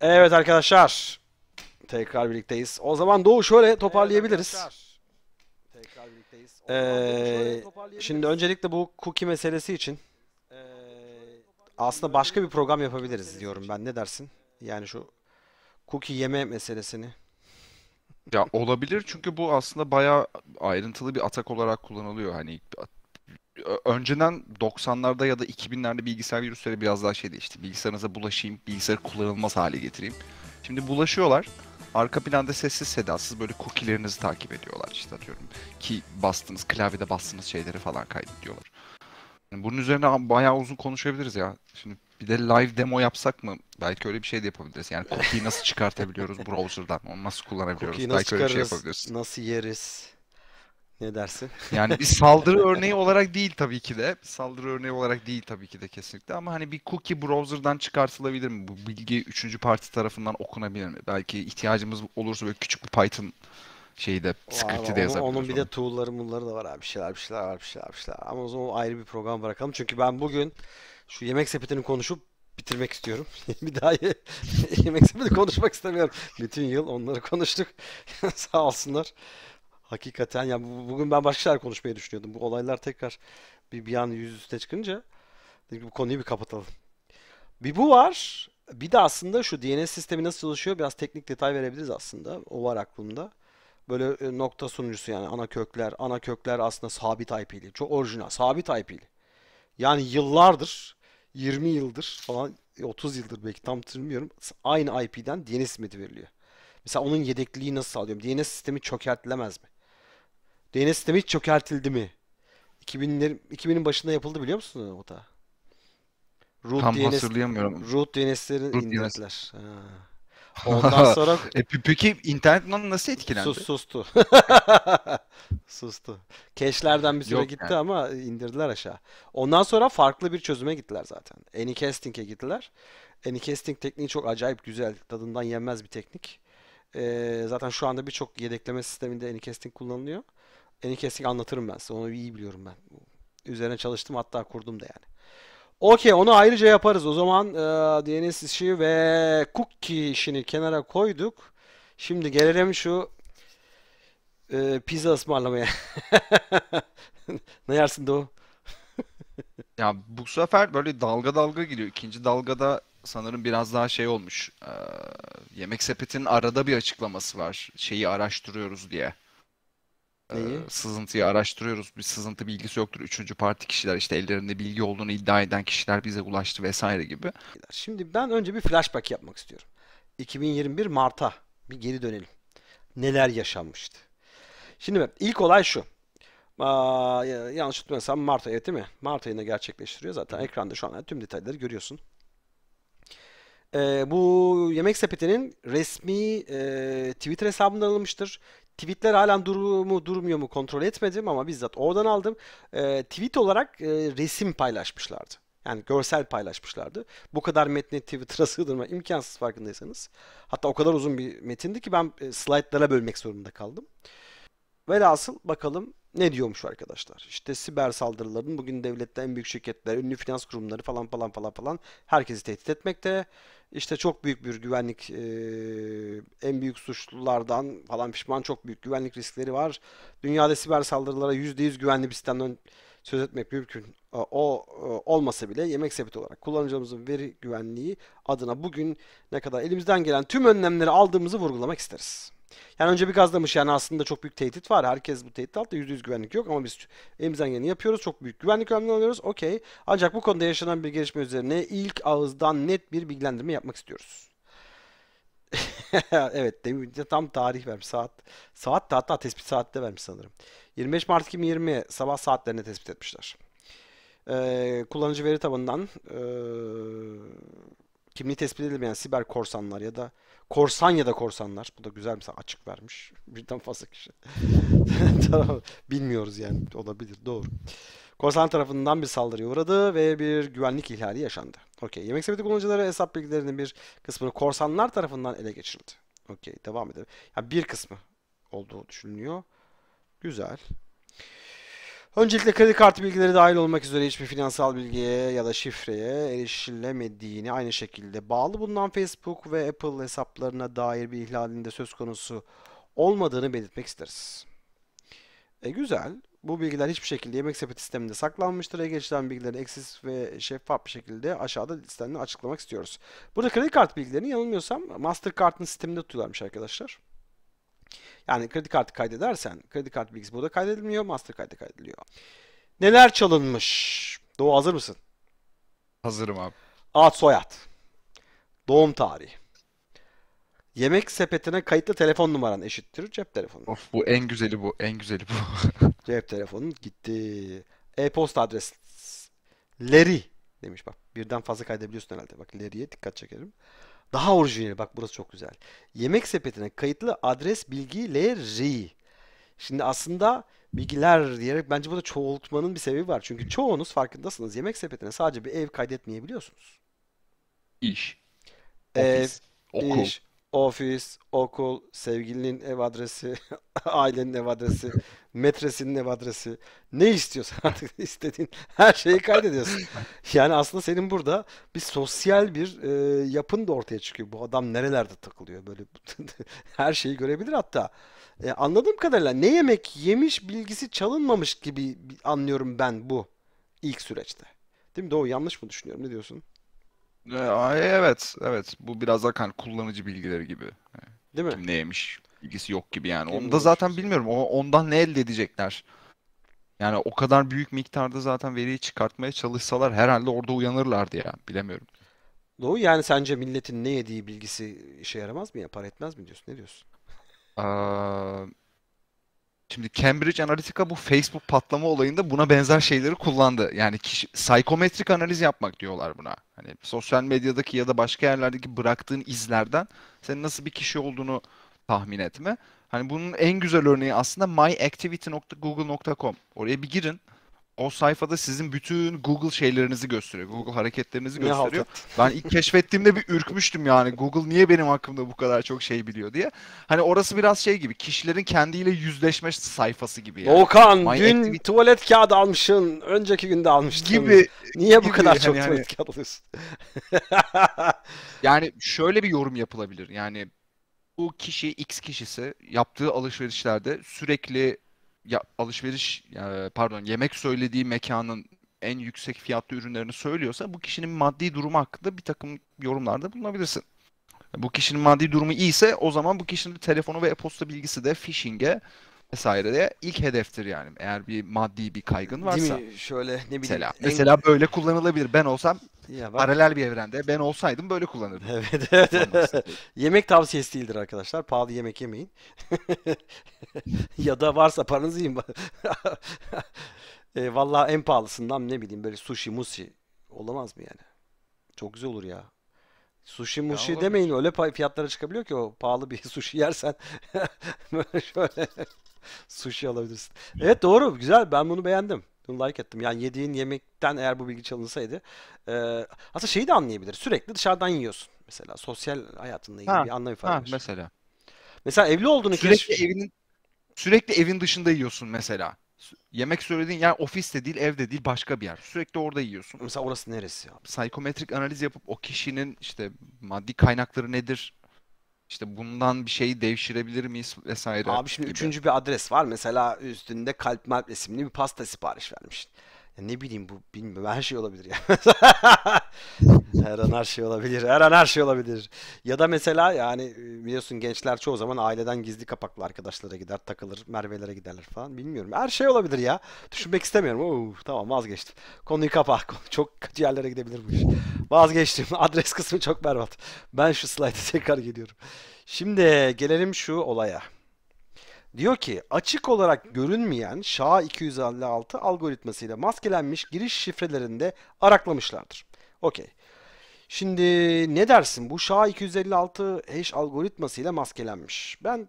Evet arkadaşlar. Tekrar birlikteyiz. O zaman Doğu şöyle toparlayabiliriz. Evet ee, şimdi öncelikle bu cookie meselesi için ee, aslında başka bir program yapabiliriz diyorum ben. Ne dersin? Yani şu cookie yeme meselesini. Ya olabilir çünkü bu aslında bayağı ayrıntılı bir atak olarak kullanılıyor. Hani önceden 90'larda ya da 2000'lerde bilgisayar virüsleri biraz daha şeydi işte bilgisayarınıza bulaşayım, bilgisayarı kullanılmaz hale getireyim. Şimdi bulaşıyorlar arka planda sessiz sedasız böyle cookie'lerinizi takip ediyorlar işte atıyorum. Ki bastığınız, klavyede bastığınız şeyleri falan kaydediyorlar. Yani bunun üzerine bayağı uzun konuşabiliriz ya. Şimdi bir de live demo yapsak mı? Belki öyle bir şey de yapabiliriz. Yani cookie'yi nasıl çıkartabiliyoruz browser'dan? Onu nasıl kullanabiliyoruz? Cookie'yi nasıl Belki öyle bir şey yapabiliriz. Nasıl yeriz? Ne dersin? Yani bir saldırı örneği olarak değil tabii ki de. Bir saldırı örneği olarak değil tabii ki de kesinlikle. Ama hani bir cookie browser'dan çıkartılabilir mi? Bu bilgi üçüncü parti tarafından okunabilir mi? Belki ihtiyacımız olursa böyle küçük bir Python şeyi de scripti de yazabiliriz. Onun bir de tool'ları mulları da var abi. Bir şeyler bir şeyler var bir şeyler bir şeyler. Ama o zaman ayrı bir program bırakalım. Çünkü ben bugün şu yemek sepetini konuşup bitirmek istiyorum. bir daha yemek sepeti konuşmak istemiyorum. Bütün yıl onları konuştuk. Sağ olsunlar. Hakikaten ya bu- bugün ben başka şeyler konuşmayı düşünüyordum. Bu olaylar tekrar bir, bir an yüz üste çıkınca dedim ki bu konuyu bir kapatalım. Bir bu var. Bir de aslında şu DNS sistemi nasıl çalışıyor biraz teknik detay verebiliriz aslında. O var aklımda. Böyle e, nokta sunucusu yani ana kökler. Ana kökler aslında sabit IP'li. Çok orijinal. Sabit IP'li. Yani yıllardır 20 yıldır falan 30 e, yıldır belki tam hatırlamıyorum. Aynı IP'den DNS hizmeti veriliyor. Mesela onun yedekliği nasıl sağlıyorum? DNS sistemi çökertilemez mi? DNS sistemi hiç çökertildi mi? 2000'lerin 2000'in başında yapıldı biliyor musun o da? Root Tam DNS, hatırlayamıyorum. Root DNS'leri Root indirdiler. DNS. Ha. Ondan sonra... e, peki internet nasıl etkilendi? Sus, sustu. sustu. Cache'lerden bir süre Yok gitti yani. ama indirdiler aşağı. Ondan sonra farklı bir çözüme gittiler zaten. Anycasting'e gittiler. Anycasting tekniği çok acayip güzel. Tadından yenmez bir teknik. Ee, zaten şu anda birçok yedekleme sisteminde Anycasting kullanılıyor en kesin anlatırım ben size. Onu iyi biliyorum ben. Üzerine çalıştım hatta kurdum da yani. Okey onu ayrıca yaparız. O zaman e, DNS işi ve cookie işini kenara koyduk. Şimdi gelelim şu e, pizza ısmarlamaya. ne yersin Doğu? ya bu sefer böyle dalga dalga gidiyor. İkinci dalgada sanırım biraz daha şey olmuş. E, yemek sepetinin arada bir açıklaması var. Şeyi araştırıyoruz diye. Ee, Neyi? sızıntıyı araştırıyoruz. Bir sızıntı bilgisi yoktur. Üçüncü parti kişiler işte ellerinde bilgi olduğunu iddia eden kişiler bize ulaştı vesaire gibi. Şimdi ben önce bir flashback yapmak istiyorum. 2021 Mart'a bir geri dönelim. Neler yaşanmıştı? Şimdi ilk olay şu. Aa, yanlış tutmuyorsam Mart ayı değil mi? Mart ayında gerçekleştiriyor zaten. Ekranda şu an tüm detayları görüyorsun. Ee, bu Yemek Sepeti'nin resmi e, Twitter hesabından alınmıştır. Tweetler halen durumu mu durmuyor mu kontrol etmedim ama bizzat oradan aldım. E, tweet olarak e, resim paylaşmışlardı. Yani görsel paylaşmışlardı. Bu kadar metni Twitter'a sığdırma imkansız farkındaysanız. Hatta o kadar uzun bir metindi ki ben e, slaytlara bölmek zorunda kaldım. Velhasıl bakalım ne diyormuş arkadaşlar. İşte siber saldırıların bugün devlette en büyük şirketler, ünlü finans kurumları falan falan falan falan herkesi tehdit etmekte. İşte çok büyük bir güvenlik e, en büyük suçlulardan falan pişman çok büyük güvenlik riskleri var. Dünyada siber saldırılara %100 güvenli bir sistemden söz etmek mümkün. O e, olmasa bile yemek sepeti olarak kullanıcımızın veri güvenliği adına bugün ne kadar elimizden gelen tüm önlemleri aldığımızı vurgulamak isteriz. Yani önce bir gazlamış yani aslında çok büyük tehdit var. Herkes bu tehdit altında %100 güvenlik yok ama biz elimizden geleni yapıyoruz. Çok büyük güvenlik önlemi alıyoruz. Okey. Ancak bu konuda yaşanan bir gelişme üzerine ilk ağızdan net bir bilgilendirme yapmak istiyoruz. evet demin tam tarih vermiş saat. Saat de hatta tespit saatte vermiş sanırım. 25 Mart 2020 sabah saatlerine tespit etmişler. Ee, kullanıcı veri tabanından e, kimliği tespit edilmeyen siber korsanlar ya da Korsan ya da korsanlar. Bu da güzel mesela açık vermiş. Birden fazla kişi. tamam. Bilmiyoruz yani. Olabilir. Doğru. Korsan tarafından bir saldırıya uğradı ve bir güvenlik ihlali yaşandı. Okey. Yemek sepeti kullanıcıları hesap bilgilerinin bir kısmını korsanlar tarafından ele geçirildi. Okey. Devam edelim. Yani bir kısmı olduğu düşünülüyor. Güzel. Öncelikle kredi kartı bilgileri dahil olmak üzere hiçbir finansal bilgiye ya da şifreye erişilemediğini aynı şekilde bağlı bundan Facebook ve Apple hesaplarına dair bir ihlalinde söz konusu olmadığını belirtmek isteriz. E, güzel. Bu bilgiler hiçbir şekilde yemek sepeti sisteminde saklanmıştır. Geçilen bilgileri eksiz ve şeffaf bir şekilde aşağıda listenden açıklamak istiyoruz. Burada kredi kart bilgilerini yanılmıyorsam Mastercard'ın sisteminde tutuyorlarmış arkadaşlar. Yani kredi kartı kaydedersen kredi kartı bilgisi burada kaydedilmiyor, Mastercard'da kaydediliyor. Neler çalınmış? Doğu hazır mısın? Hazırım abi. Ad soyad. Doğum tarihi. Yemek sepetine kayıtlı telefon numaran eşittir cep telefonu. Of bu en güzeli bu. En güzeli bu. cep telefonun gitti. E-posta adresi. Leri demiş bak. Birden fazla kaydedebiliyorsun herhalde. Bak Leri'ye dikkat çekelim. Daha orijinal. Bak burası çok güzel. Yemek sepetine kayıtlı adres bilgileri. Şimdi aslında bilgiler diyerek bence burada çoğultmanın bir sebebi var. Çünkü çoğunuz farkındasınız. Yemek sepetine sadece bir ev kaydetmeyebiliyorsunuz. İş. Ofis. Okul. İş, ofis, okul, sevgilinin ev adresi, ailenin ev adresi, metresinin ev adresi. Ne istiyorsan artık istediğin her şeyi kaydediyorsun. Yani aslında senin burada bir sosyal bir e, yapın da ortaya çıkıyor. Bu adam nerelerde takılıyor böyle her şeyi görebilir hatta. E, anladığım kadarıyla ne yemek yemiş bilgisi çalınmamış gibi anlıyorum ben bu ilk süreçte. Değil mi Doğu yanlış mı düşünüyorum ne diyorsun? Ee, evet, evet. Bu biraz daha hani kullanıcı bilgileri gibi. Değil mi? Kim ne bilgisi yok gibi yani. Kim Onu da zaten bilmiyorum. O, ondan ne elde edecekler? Yani o kadar büyük miktarda zaten veriyi çıkartmaya çalışsalar herhalde orada uyanırlardı ya. Bilemiyorum. Doğru yani sence milletin ne yediği bilgisi işe yaramaz mı ya? etmez mi diyorsun? Ne diyorsun? Ee, Şimdi Cambridge Analytica bu Facebook patlama olayında buna benzer şeyleri kullandı. Yani kişi, psikometrik analiz yapmak diyorlar buna. Hani sosyal medyadaki ya da başka yerlerdeki bıraktığın izlerden senin nasıl bir kişi olduğunu tahmin etme. Hani bunun en güzel örneği aslında myactivity.google.com. Oraya bir girin o sayfada sizin bütün Google şeylerinizi gösteriyor. Google hareketlerinizi gösteriyor. ben ilk keşfettiğimde bir ürkmüştüm yani. Google niye benim hakkımda bu kadar çok şey biliyor diye. Hani orası biraz şey gibi. Kişilerin kendiyle yüzleşme sayfası gibi yani. Doğukan My dün activity... tuvalet kağıdı almışsın. Önceki günde almıştın. Gibi. Niye gibi, bu kadar hani çok yani, tuvalet kağıdı alıyorsun? yani şöyle bir yorum yapılabilir. Yani bu kişi X kişisi yaptığı alışverişlerde sürekli ya, alışveriş pardon yemek söylediği mekanın en yüksek fiyatlı ürünlerini söylüyorsa bu kişinin maddi durumu hakkında bir takım yorumlarda bulunabilirsin. Bu kişinin maddi durumu iyiyse o zaman bu kişinin telefonu ve e-posta bilgisi de phishing'e vesaireye ilk hedeftir yani. Eğer bir maddi bir kaygın varsa. Değil mi? Şöyle ne bileyim. Mesela, en... mesela böyle kullanılabilir. Ben olsam ya bak. Paralel bir evrende ben olsaydım böyle kullanırdım. Evet, evet. yemek tavsiyesi değildir arkadaşlar. Pahalı yemek yemeyin. ya da varsa paranızı yiyin. e, vallahi en pahalısından ne bileyim böyle sushi mushi olamaz mı yani? Çok güzel olur ya. Sushi mushi demeyin öyle fiyatlara çıkabiliyor ki o pahalı bir sushi yersen şöyle sushi alabilirsin. Evet doğru güzel ben bunu beğendim. Bunu like ettim. Yani yediğin yemekten eğer bu bilgi çalınsaydı. E, aslında şeyi de anlayabilir. Sürekli dışarıdan yiyorsun. Mesela sosyal hayatınla ilgili Ha, bir anlam ifade ha mesela. Mesela evli olduğunu Sürekli keşf... evinin sürekli evin dışında yiyorsun mesela. Yemek söylediğin yer ofiste değil, evde değil, başka bir yer. Sürekli orada yiyorsun. Mesela orası neresi ya? Psikometrik analiz yapıp o kişinin işte maddi kaynakları nedir, işte bundan bir şeyi devşirebilir miyiz vesaire. Abi şimdi gibi. üçüncü bir adres var. Mesela üstünde kalp malp isimli bir pasta sipariş vermiştin. Ya ne bileyim bu bilmiyorum her şey olabilir ya. her an her şey olabilir. Her an her şey olabilir. Ya da mesela yani e, biliyorsun gençler çoğu zaman aileden gizli kapaklı arkadaşlara gider, takılır, Merve'lere giderler falan. Bilmiyorum. Her şey olabilir ya. Düşünmek istemiyorum. Oo, tamam vazgeçtim. Konuyu kapa. Çok kötü yerlere gidebilir bu iş. Vazgeçtim. Adres kısmı çok berbat. Ben şu slayta tekrar geliyorum. Şimdi gelelim şu olaya. Diyor ki açık olarak görünmeyen SHA-256 algoritmasıyla maskelenmiş giriş şifrelerinde araklamışlardır. Okey. Şimdi ne dersin? Bu SHA-256 hash algoritmasıyla maskelenmiş. Ben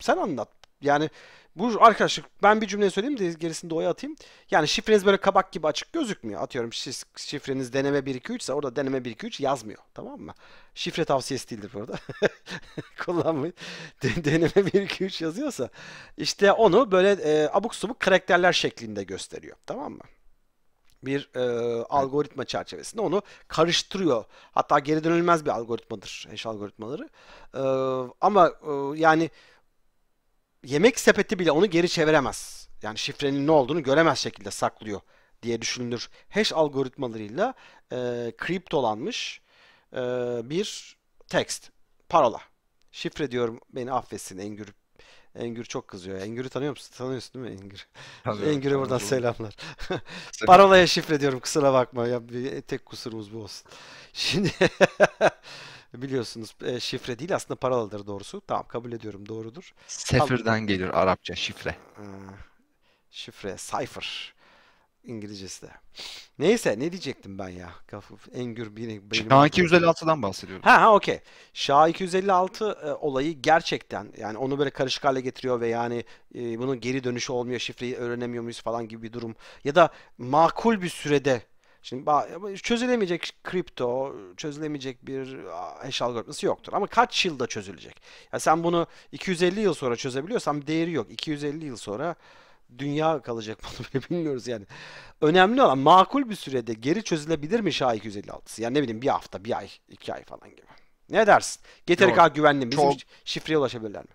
sen anlat. Yani bu arkadaşlar ben bir cümle söyleyeyim de gerisini de oya atayım. Yani şifreniz böyle kabak gibi açık gözükmüyor. Atıyorum şifreniz deneme 1 2 3 ise orada deneme 1 2 3 yazmıyor. Tamam mı? Şifre tavsiyesi değildir burada. Kullanmayın. deneme 1 2 3 yazıyorsa işte onu böyle e, abuk subuk karakterler şeklinde gösteriyor. Tamam mı? bir e, algoritma çerçevesinde onu karıştırıyor. Hatta geri dönülmez bir algoritmadır hash algoritmaları. E, ama e, yani yemek sepeti bile onu geri çeviremez. Yani şifrenin ne olduğunu göremez şekilde saklıyor diye düşünülür. Hash algoritmalarıyla e, kriptolanmış e, bir text, parola. Şifre diyorum beni affetsin Engür. Engür çok kızıyor. Engür'ü tanıyor musun? Tanıyorsun değil mi Engür? Engür'e buradan selamlar. Parolaya şifre diyorum kusura bakma. Ya bir tek kusurumuz bu olsun. Şimdi biliyorsunuz e, şifre değil aslında paralıdır doğrusu. Tamam kabul ediyorum doğrudur. Sefirden Al... geliyor Arapça şifre. şifre, cipher. İngilizcesi de. Neyse ne diyecektim ben ya? Kafuf, Engür bir Şah 256'dan bahsediyorum. Ha ha okey. Şah 256 e, olayı gerçekten yani onu böyle karışık hale getiriyor ve yani e, bunun geri dönüşü olmuyor. Şifreyi öğrenemiyor muyuz falan gibi bir durum. Ya da makul bir sürede Şimdi çözülemeyecek kripto, çözülemeyecek bir hash algoritması yoktur. Ama kaç yılda çözülecek? Ya sen bunu 250 yıl sonra çözebiliyorsan değeri yok. 250 yıl sonra dünya kalacak mı bile bilmiyoruz yani. Önemli olan makul bir sürede geri çözülebilir mi SHA 256'sı? Yani ne bileyim bir hafta, bir ay, iki ay falan gibi. Ne dersin? GTRK güvenli mi? Bizim çok... şifreye ulaşabilirler mi?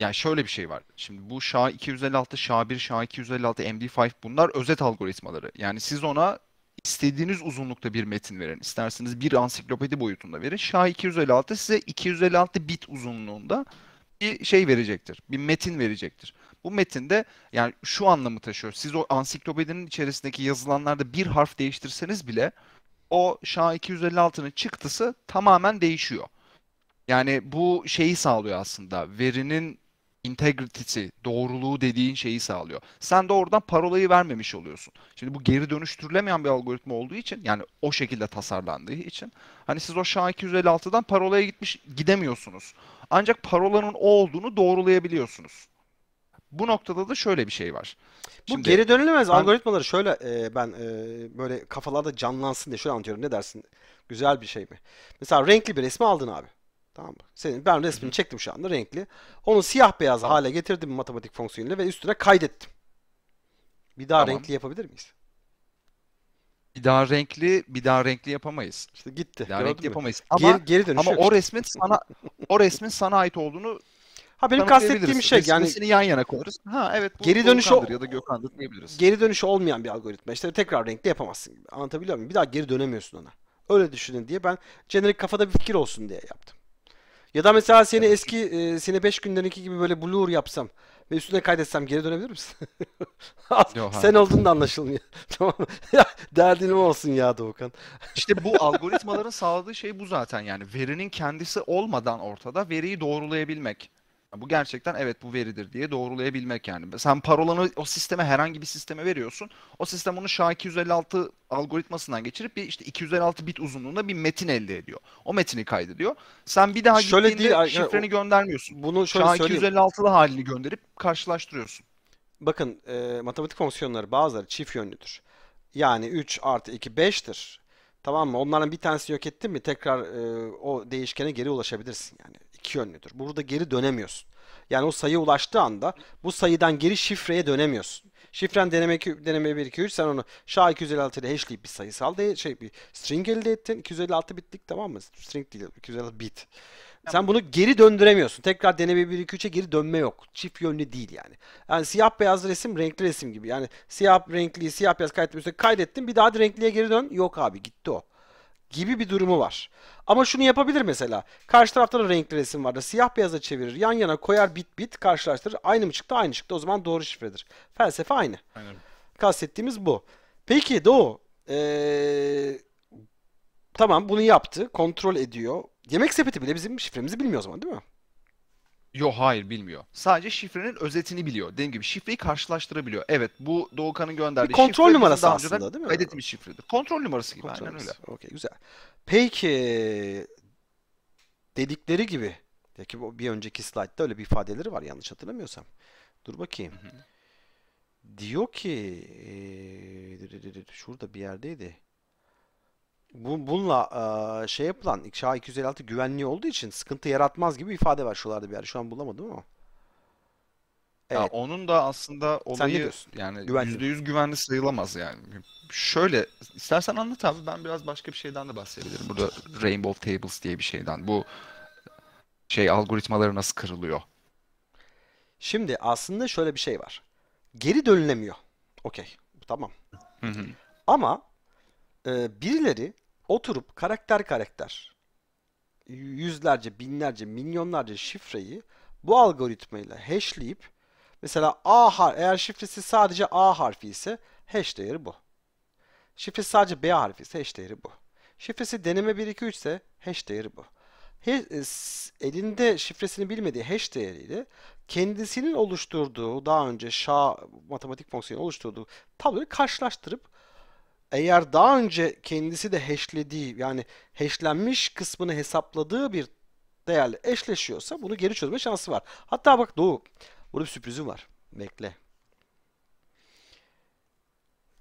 Yani şöyle bir şey var. Şimdi bu SHA 256, SHA 1, SHA 256, MD5 bunlar özet algoritmaları. Yani siz ona istediğiniz uzunlukta bir metin verin. İsterseniz bir ansiklopedi boyutunda verin. SHA 256 size 256 bit uzunluğunda bir şey verecektir. Bir metin verecektir. Bu metinde yani şu anlamı taşıyor. Siz o ansiklopedinin içerisindeki yazılanlarda bir harf değiştirseniz bile o SHA 256'nın çıktısı tamamen değişiyor. Yani bu şeyi sağlıyor aslında. Verinin integrity'si, doğruluğu dediğin şeyi sağlıyor. Sen de oradan parolayı vermemiş oluyorsun. Şimdi bu geri dönüştürülemeyen bir algoritma olduğu için yani o şekilde tasarlandığı için hani siz o SHA-256'dan parolaya gitmiş gidemiyorsunuz. Ancak parolanın o olduğunu doğrulayabiliyorsunuz. Bu noktada da şöyle bir şey var. Bu Şimdi, geri dönülemez ben, algoritmaları şöyle e, ben e, böyle kafalarda canlansın diye şöyle anlatıyorum. Ne dersin? Güzel bir şey mi? Mesela renkli bir resmi aldın abi. Tamam mı? Senin ben resmini çektim şu anda renkli. Onu siyah beyaz hale getirdim matematik fonksiyonuyla ve üstüne kaydettim. Bir daha Tamam. renkli yapabilir miyiz? Bir daha renkli, bir daha renkli yapamayız. İşte gitti. Bir daha renkli Gördün yapamayız. Ama Geri, geri dönüş ama yok o resmin sana o resmin sana ait olduğunu Ha benim kastettiğim şey yani seni yan yana koyarız. Ha evet bu Geri dönüş o- ya da Gökhan'dır diyebiliriz. geri dönüşü olmayan bir algoritma. İşte tekrar renkli yapamazsın gibi. Anlatabiliyor muyum? Bir daha geri dönemiyorsun ona. Öyle düşünün diye ben jenerik kafada bir fikir olsun diye yaptım. Ya da mesela seni eski e, seni 5 günlerinki gibi böyle blur yapsam ve üstüne kaydetsem geri dönebilir misin? Yo, Sen olduğun da anlaşılmıyor. derdin mi olsun ya Doğukan. İşte bu algoritmaların sağladığı şey bu zaten yani. Verinin kendisi olmadan ortada veriyi doğrulayabilmek. Bu gerçekten evet bu veridir diye doğrulayabilmek yani. Sen parolanı o sisteme herhangi bir sisteme veriyorsun. O sistem onu SHA-256 algoritmasından geçirip bir işte 256 bit uzunluğunda bir metin elde ediyor. O metini kaydediyor. Sen bir daha şöyle gittiğinde değil, şifreni o, göndermiyorsun. Bunu SHA-256'lı halini gönderip karşılaştırıyorsun. Bakın e, matematik fonksiyonları bazıları çift yönlüdür. Yani 3 artı 2 5'tir. Tamam mı? Onların bir tanesini yok ettin mi tekrar e, o değişkene geri ulaşabilirsin yani iki yönlüdür. Burada geri dönemiyorsun. Yani o sayı ulaştığı anda bu sayıdan geri şifreye dönemiyorsun. Şifren deneme, deneme 1, 2, 3 sen onu SHA-256 ile hashleyip bir sayısal değil, şey bir string elde ettin. 256 bitlik tamam mı? String değil 256 bit. Sen bunu geri döndüremiyorsun. Tekrar deneme 1, 2, 3'e geri dönme yok. Çift yönlü değil yani. Yani siyah beyaz resim renkli resim gibi. Yani siyah renkli, siyah beyaz kaydettim. Üstelik kaydettim bir daha renkliye geri dön. Yok abi gitti o gibi bir durumu var. Ama şunu yapabilir mesela. Karşı tarafta da renkli resim vardı. Siyah beyaza çevirir. Yan yana koyar bit bit karşılaştırır. Aynı mı çıktı aynı çıktı. O zaman doğru şifredir. Felsefe aynı. Aynen. Kastettiğimiz bu. Peki Doğu. Ee, tamam bunu yaptı. Kontrol ediyor. Yemek sepeti bile bizim şifremizi bilmiyor o zaman değil mi? Yok hayır bilmiyor. Sadece şifrenin özetini biliyor. Dediğim gibi şifreyi karşılaştırabiliyor. Evet bu Doğukan'ın gönderdiği Bir kontrol şifre numarası aslında, değil mi? Kaydetmiş şifredir. Kontrol numarası gibi Kontrol aynen öyle. Okey güzel. Peki dedikleri gibi ya ki bu bir önceki slaytta öyle bir ifadeleri var yanlış hatırlamıyorsam. Dur bakayım. Diyor ki eee, şurada bir yerdeydi bu, bununla e, şey yapılan XA 256 güvenli olduğu için sıkıntı yaratmaz gibi ifade var şuralarda bir yer. Şu an bulamadım ama. Evet. Ya onun da aslında olayı yani güvenli. %100 güvenli sayılamaz yani. Şöyle istersen anlat abi ben biraz başka bir şeyden de bahsedebilirim. Burada Rainbow Tables diye bir şeyden. Bu şey algoritmaları nasıl kırılıyor? Şimdi aslında şöyle bir şey var. Geri dönülemiyor. Okey. Tamam. Hı hı. Ama e, birileri oturup karakter karakter yüzlerce, binlerce, milyonlarca şifreyi bu algoritmayla hashleyip mesela A har eğer şifresi sadece A harfi ise hash değeri bu. Şifresi sadece B harfi ise hash değeri bu. Şifresi deneme 1 2 3 ise hash değeri bu. E, elinde şifresini bilmediği hash değeriyle kendisinin oluşturduğu daha önce SHA matematik fonksiyonu oluşturduğu tabloyu karşılaştırıp eğer daha önce kendisi de hashlediği yani hashlenmiş kısmını hesapladığı bir değerle eşleşiyorsa bunu geri çözme şansı var. Hatta bak Doğu burada bir sürprizim var. Bekle.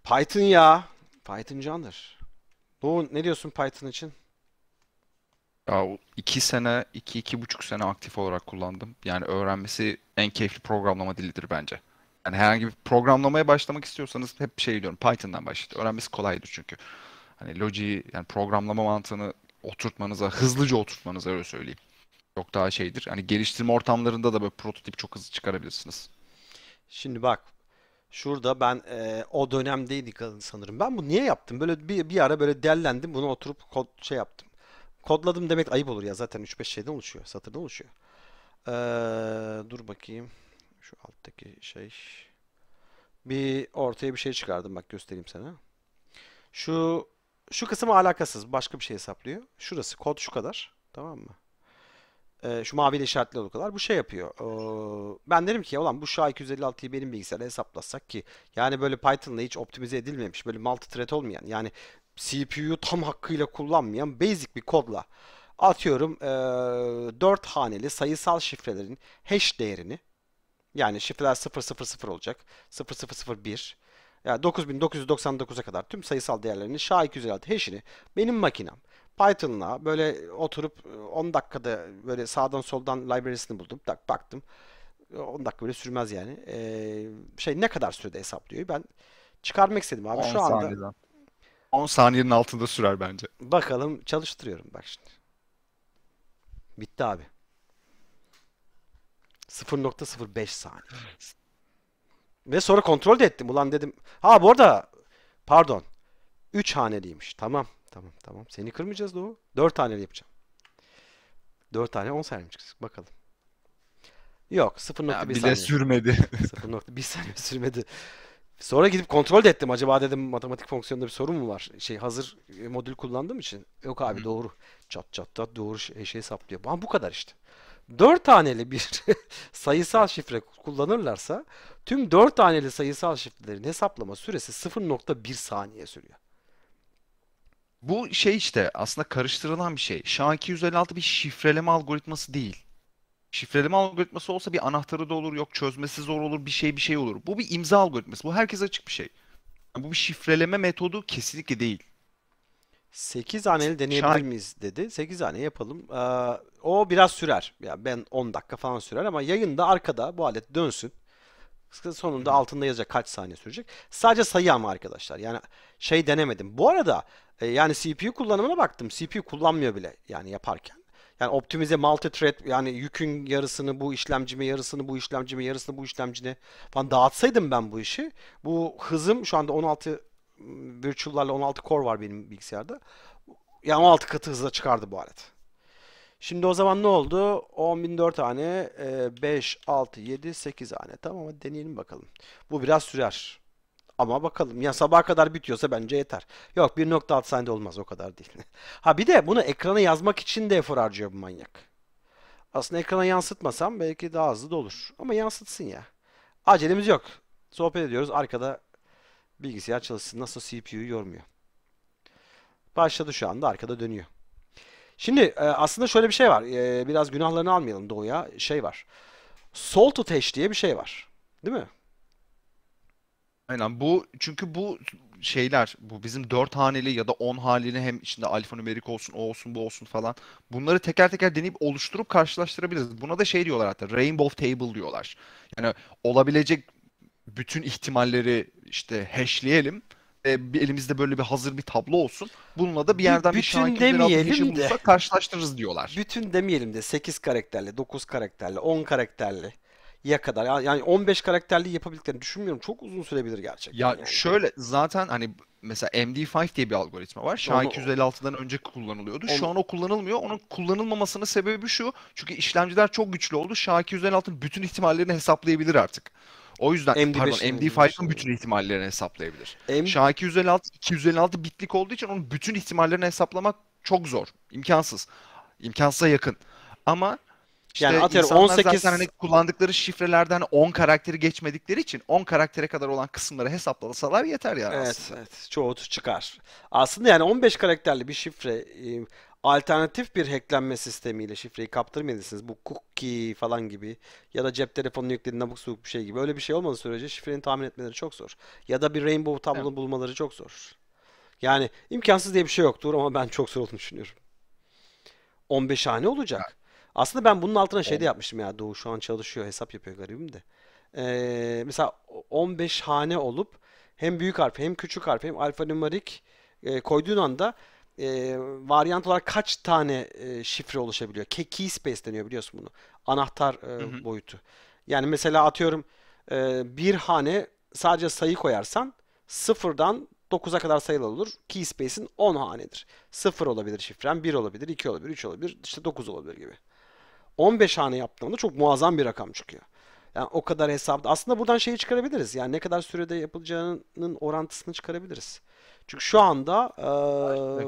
Python ya. Python candır. Doğu ne diyorsun Python için? Ya iki sene, iki, iki buçuk sene aktif olarak kullandım. Yani öğrenmesi en keyifli programlama dilidir bence yani herhangi bir programlamaya başlamak istiyorsanız hep şey diyorum Python'dan başlayın. Öğrenmesi kolaydır çünkü. Hani logiği yani programlama mantığını oturtmanıza, hızlıca oturtmanıza öyle söyleyeyim. Çok daha şeydir. Hani geliştirme ortamlarında da böyle prototip çok hızlı çıkarabilirsiniz. Şimdi bak şurada ben e, o dönemdeydi sanırım. Ben bunu niye yaptım? Böyle bir, bir ara böyle dellendim. Bunu oturup kod şey yaptım. Kodladım demek ayıp olur ya. Zaten 3-5 şeyden oluşuyor. Satırdan oluşuyor. Ee, dur bakayım. Şu alttaki şey. Bir ortaya bir şey çıkardım. Bak göstereyim sana. Şu şu kısım alakasız. Başka bir şey hesaplıyor. Şurası kod şu kadar. Tamam mı? Ee, şu maviyle işaretli olduğu kadar. Bu şey yapıyor. Ee, ben derim ki ya ulan bu SHA-256'yı benim bilgisayarla hesaplatsak ki yani böyle Python'la hiç optimize edilmemiş. Böyle multi-thread olmayan yani CPU'yu tam hakkıyla kullanmayan basic bir kodla atıyorum e, ee, 4 haneli sayısal şifrelerin hash değerini yani şifreler 000 olacak. 0001 yani 9999'a kadar tüm sayısal değerlerini SHA-256 hash'ini benim makinem Python'la böyle oturup 10 e, dakikada böyle sağdan soldan library'sini buldum. Tak baktım. 10 e, dakika böyle sürmez yani. Ee, şey ne kadar sürede hesaplıyor? Ben çıkarmak istedim abi 10 şu anda. Saniyeden. 10 saniyenin altında sürer bence. Bakalım çalıştırıyorum bak şimdi. Bitti abi. 0.05 saniye. Ve sonra kontrol de ettim. Ulan dedim. Ha bu arada pardon. 3 haneliymiş. Tamam. Tamam tamam. Seni kırmayacağız Doğu. 4 haneli yapacağım. 4 tane 10 saniye çıkacak. Bakalım. Yok 0.1 saniye. Bile sürmedi. 0.1 saniye sürmedi. Sonra gidip kontrol de ettim. Acaba dedim matematik fonksiyonunda bir sorun mu var? Şey hazır e, modül kullandığım için. Yok abi doğru. Çat çat da doğru şey, şey saplıyor. Bu, bu kadar işte. 4 taneli bir sayısal şifre kullanırlarsa tüm 4 taneli sayısal şifrelerin hesaplama süresi 0.1 saniye sürüyor. Bu şey işte aslında karıştırılan bir şey. SHA-256 bir şifreleme algoritması değil. Şifreleme algoritması olsa bir anahtarı da olur, yok çözmesi zor olur, bir şey bir şey olur. Bu bir imza algoritması. Bu herkes açık bir şey. Bu bir şifreleme metodu kesinlikle değil. 8 haneli deneyebilir Şah... miyiz dedi. 8 hane yapalım. Ee, o biraz sürer. Ya yani ben 10 dakika falan sürer ama yayında arkada bu alet dönsün. Sonunda altında yazacak kaç saniye sürecek. Sadece sayı ama arkadaşlar. Yani şey denemedim. Bu arada e, yani CPU kullanımına baktım. CPU kullanmıyor bile yani yaparken. Yani optimize multithread yani yükün yarısını bu işlemcime yarısını bu işlemcime yarısını bu işlemcine falan dağıtsaydım ben bu işi. Bu hızım şu anda 16 ıı, virtual'larla 16 core var benim bilgisayarda. Yani 16 katı hızla çıkardı bu alet. Şimdi o zaman ne oldu? 10.004 tane, 5, 6, 7, 8 tane. Tamam ama deneyelim bakalım. Bu biraz sürer. Ama bakalım ya sabaha kadar bitiyorsa bence yeter. Yok 1.6 saniye olmaz o kadar değil. ha bir de bunu ekrana yazmak için de efor harcıyor bu manyak. Aslında ekrana yansıtmasam belki daha hızlı da olur. Ama yansıtsın ya. Acelemiz yok. Sohbet ediyoruz arkada bilgisayar çalışsın. Nasıl CPU yormuyor. Başladı şu anda arkada dönüyor. Şimdi e, aslında şöyle bir şey var. E, biraz günahlarını almayalım doğuya. Şey var. Soul to Tesh diye bir şey var. Değil mi? Aynen bu çünkü bu şeyler bu bizim dört haneli ya da on haneli hem içinde alfanumerik olsun o olsun bu olsun falan bunları teker teker deneyip oluşturup karşılaştırabiliriz. Buna da şey diyorlar hatta rainbow table diyorlar. Yani olabilecek bütün ihtimalleri işte hashleyelim e, bir elimizde böyle bir hazır bir tablo olsun. Bununla da bir yerden bir bütün bir demeyelim de karşılaştırırız diyorlar. Bütün demeyelim de 8 karakterli, 9 karakterli, 10 karakterli ya kadar yani 15 karakterli yapabildiklerini düşünmüyorum. Çok uzun sürebilir gerçekten. Ya yani. şöyle zaten hani mesela MD5 diye bir algoritma var. SHA 256'dan önce kullanılıyordu. Onu, şu an o kullanılmıyor. Onun kullanılmamasının sebebi şu. Çünkü işlemciler çok güçlü oldu. SHA 256'nın bütün ihtimallerini hesaplayabilir artık. O yüzden md pardon MD5'ın bütün ihtimallerini hesaplayabilir. M... SHA 256 256 bitlik olduğu için onun bütün ihtimallerini hesaplamak çok zor. İmkansız. İmkansıza yakın. Ama işte yani atıyorum 18 zaten hani kullandıkları şifrelerden 10 karakteri geçmedikleri için 10 karaktere kadar olan kısımları hesaplasalar yeter yani. Evet, aslında. evet. Çoğu çıkar. Aslında yani 15 karakterli bir şifre e, alternatif bir hacklenme sistemiyle şifreyi kaptırmayasınız. Bu cookie falan gibi ya da cep telefonunu yüklediğin abuk subuk bir şey gibi. Öyle bir şey olmadığı sürece şifreni tahmin etmeleri çok zor. Ya da bir rainbow tablonu evet. bulmaları çok zor. Yani imkansız diye bir şey yoktur ama ben çok zor olduğunu düşünüyorum. 15 hane olacak. Evet. Aslında ben bunun altına şey de yapmıştım ya. Doğu şu an çalışıyor. Hesap yapıyor garibim de. Ee, mesela 15 hane olup hem büyük harf hem küçük harf hem alfanumerik e, koyduğun anda e, varyant olarak kaç tane e, şifre oluşabiliyor? Key space deniyor biliyorsun bunu. Anahtar e, boyutu. Yani mesela atıyorum e, bir hane sadece sayı koyarsan sıfırdan 9'a kadar sayılı olur. Key space'in 10 hanedir. 0 olabilir şifren, 1 olabilir, 2 olabilir, 3 olabilir, işte 9 olabilir gibi. 15 hane yaptığımda çok muazzam bir rakam çıkıyor. Yani o kadar hesapta. Aslında buradan şeyi çıkarabiliriz. Yani ne kadar sürede yapılacağının orantısını çıkarabiliriz. Çünkü şu anda e,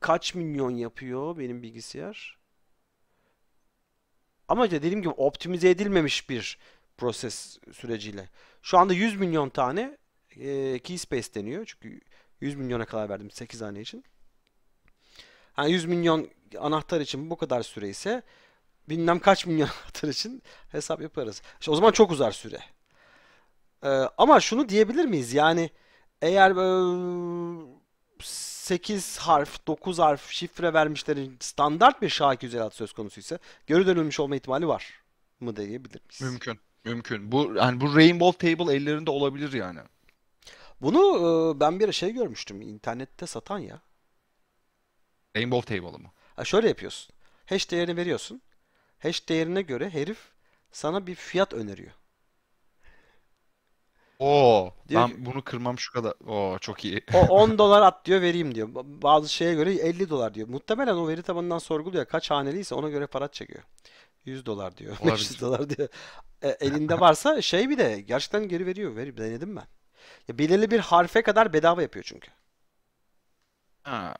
kaç milyon yapıyor benim bilgisayar? Ama işte dediğim gibi optimize edilmemiş bir proses süreciyle. Şu anda 100 milyon tane e, key space deniyor. Çünkü 100 milyona kadar verdim 8 tane için. Yani 100 milyon anahtar için bu kadar süre ise bilmem kaç milyon anahtar için hesap yaparız. İşte o zaman çok uzar süre. Ee, ama şunu diyebilir miyiz? Yani eğer e, 8 harf, 9 harf şifre vermişlerin standart bir SHA-256 söz konusuysa geri dönülmüş olma ihtimali var mı diyebilir miyiz? Mümkün. Mümkün. Bu yani bu Rainbow Table ellerinde olabilir yani. Bunu e, ben bir şey görmüştüm internette satan ya. Rainbow Table mı? Ha, şöyle yapıyorsun. Hash değerini veriyorsun. Hash değerine göre herif sana bir fiyat öneriyor. Oo. Diyor ben ki, bunu kırmam şu kadar. Oo çok iyi. o 10 dolar at diyor vereyim diyor. Bazı şeye göre 50 dolar diyor. Muhtemelen o veri tabanından sorguluyor. Kaç haneliyse ona göre para çekiyor. 100 dolar diyor. Olabilir. 500 dolar diyor. E, elinde varsa şey bir de gerçekten geri veriyor. ver denedim ben. Ya belirli bir harfe kadar bedava yapıyor çünkü. Ha.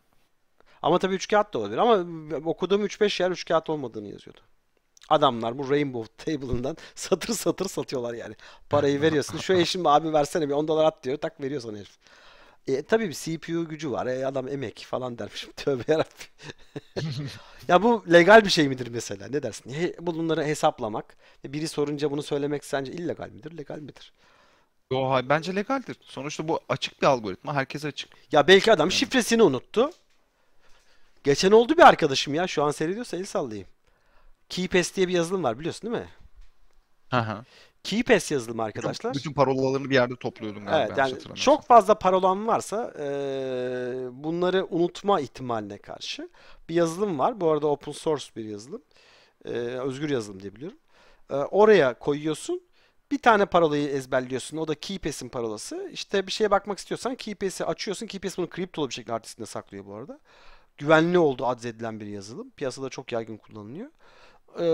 Ama tabii üç kağıt da olabilir. Ama okuduğum 3-5 yer üç kağıt olmadığını yazıyordu adamlar bu Rainbow Table'ından satır satır satıyorlar yani. Parayı veriyorsun. Şu eşim abi versene bir 10 dolar at diyor. Tak veriyor sana herif. E, tabii bir CPU gücü var. E, adam emek falan dermişim. Tövbe yarabbim. ya bu legal bir şey midir mesela? Ne dersin? He, bunları hesaplamak. Biri sorunca bunu söylemek sence illegal midir? Legal midir? Yo, hayır, bence legaldir. Sonuçta bu açık bir algoritma. Herkese açık. Ya belki adam şifresini unuttu. Geçen oldu bir arkadaşım ya. Şu an seyrediyorsa el sallayayım. KeyPass diye bir yazılım var biliyorsun değil mi? Hı KeyPass yazılımı arkadaşlar. Bütün, parolalarını bir yerde topluyordum galiba. Evet, yani çok fazla parolan varsa e, bunları unutma ihtimaline karşı bir yazılım var. Bu arada open source bir yazılım. E, özgür yazılım diye biliyorum. E, oraya koyuyorsun. Bir tane parolayı ezberliyorsun. O da KeyPass'in parolası. İşte bir şeye bakmak istiyorsan KeyPass'i açıyorsun. KeyPass bunu kriptolu bir şekilde artistinde saklıyor bu arada. Güvenli oldu adzedilen bir yazılım. Piyasada çok yaygın kullanılıyor. Ee,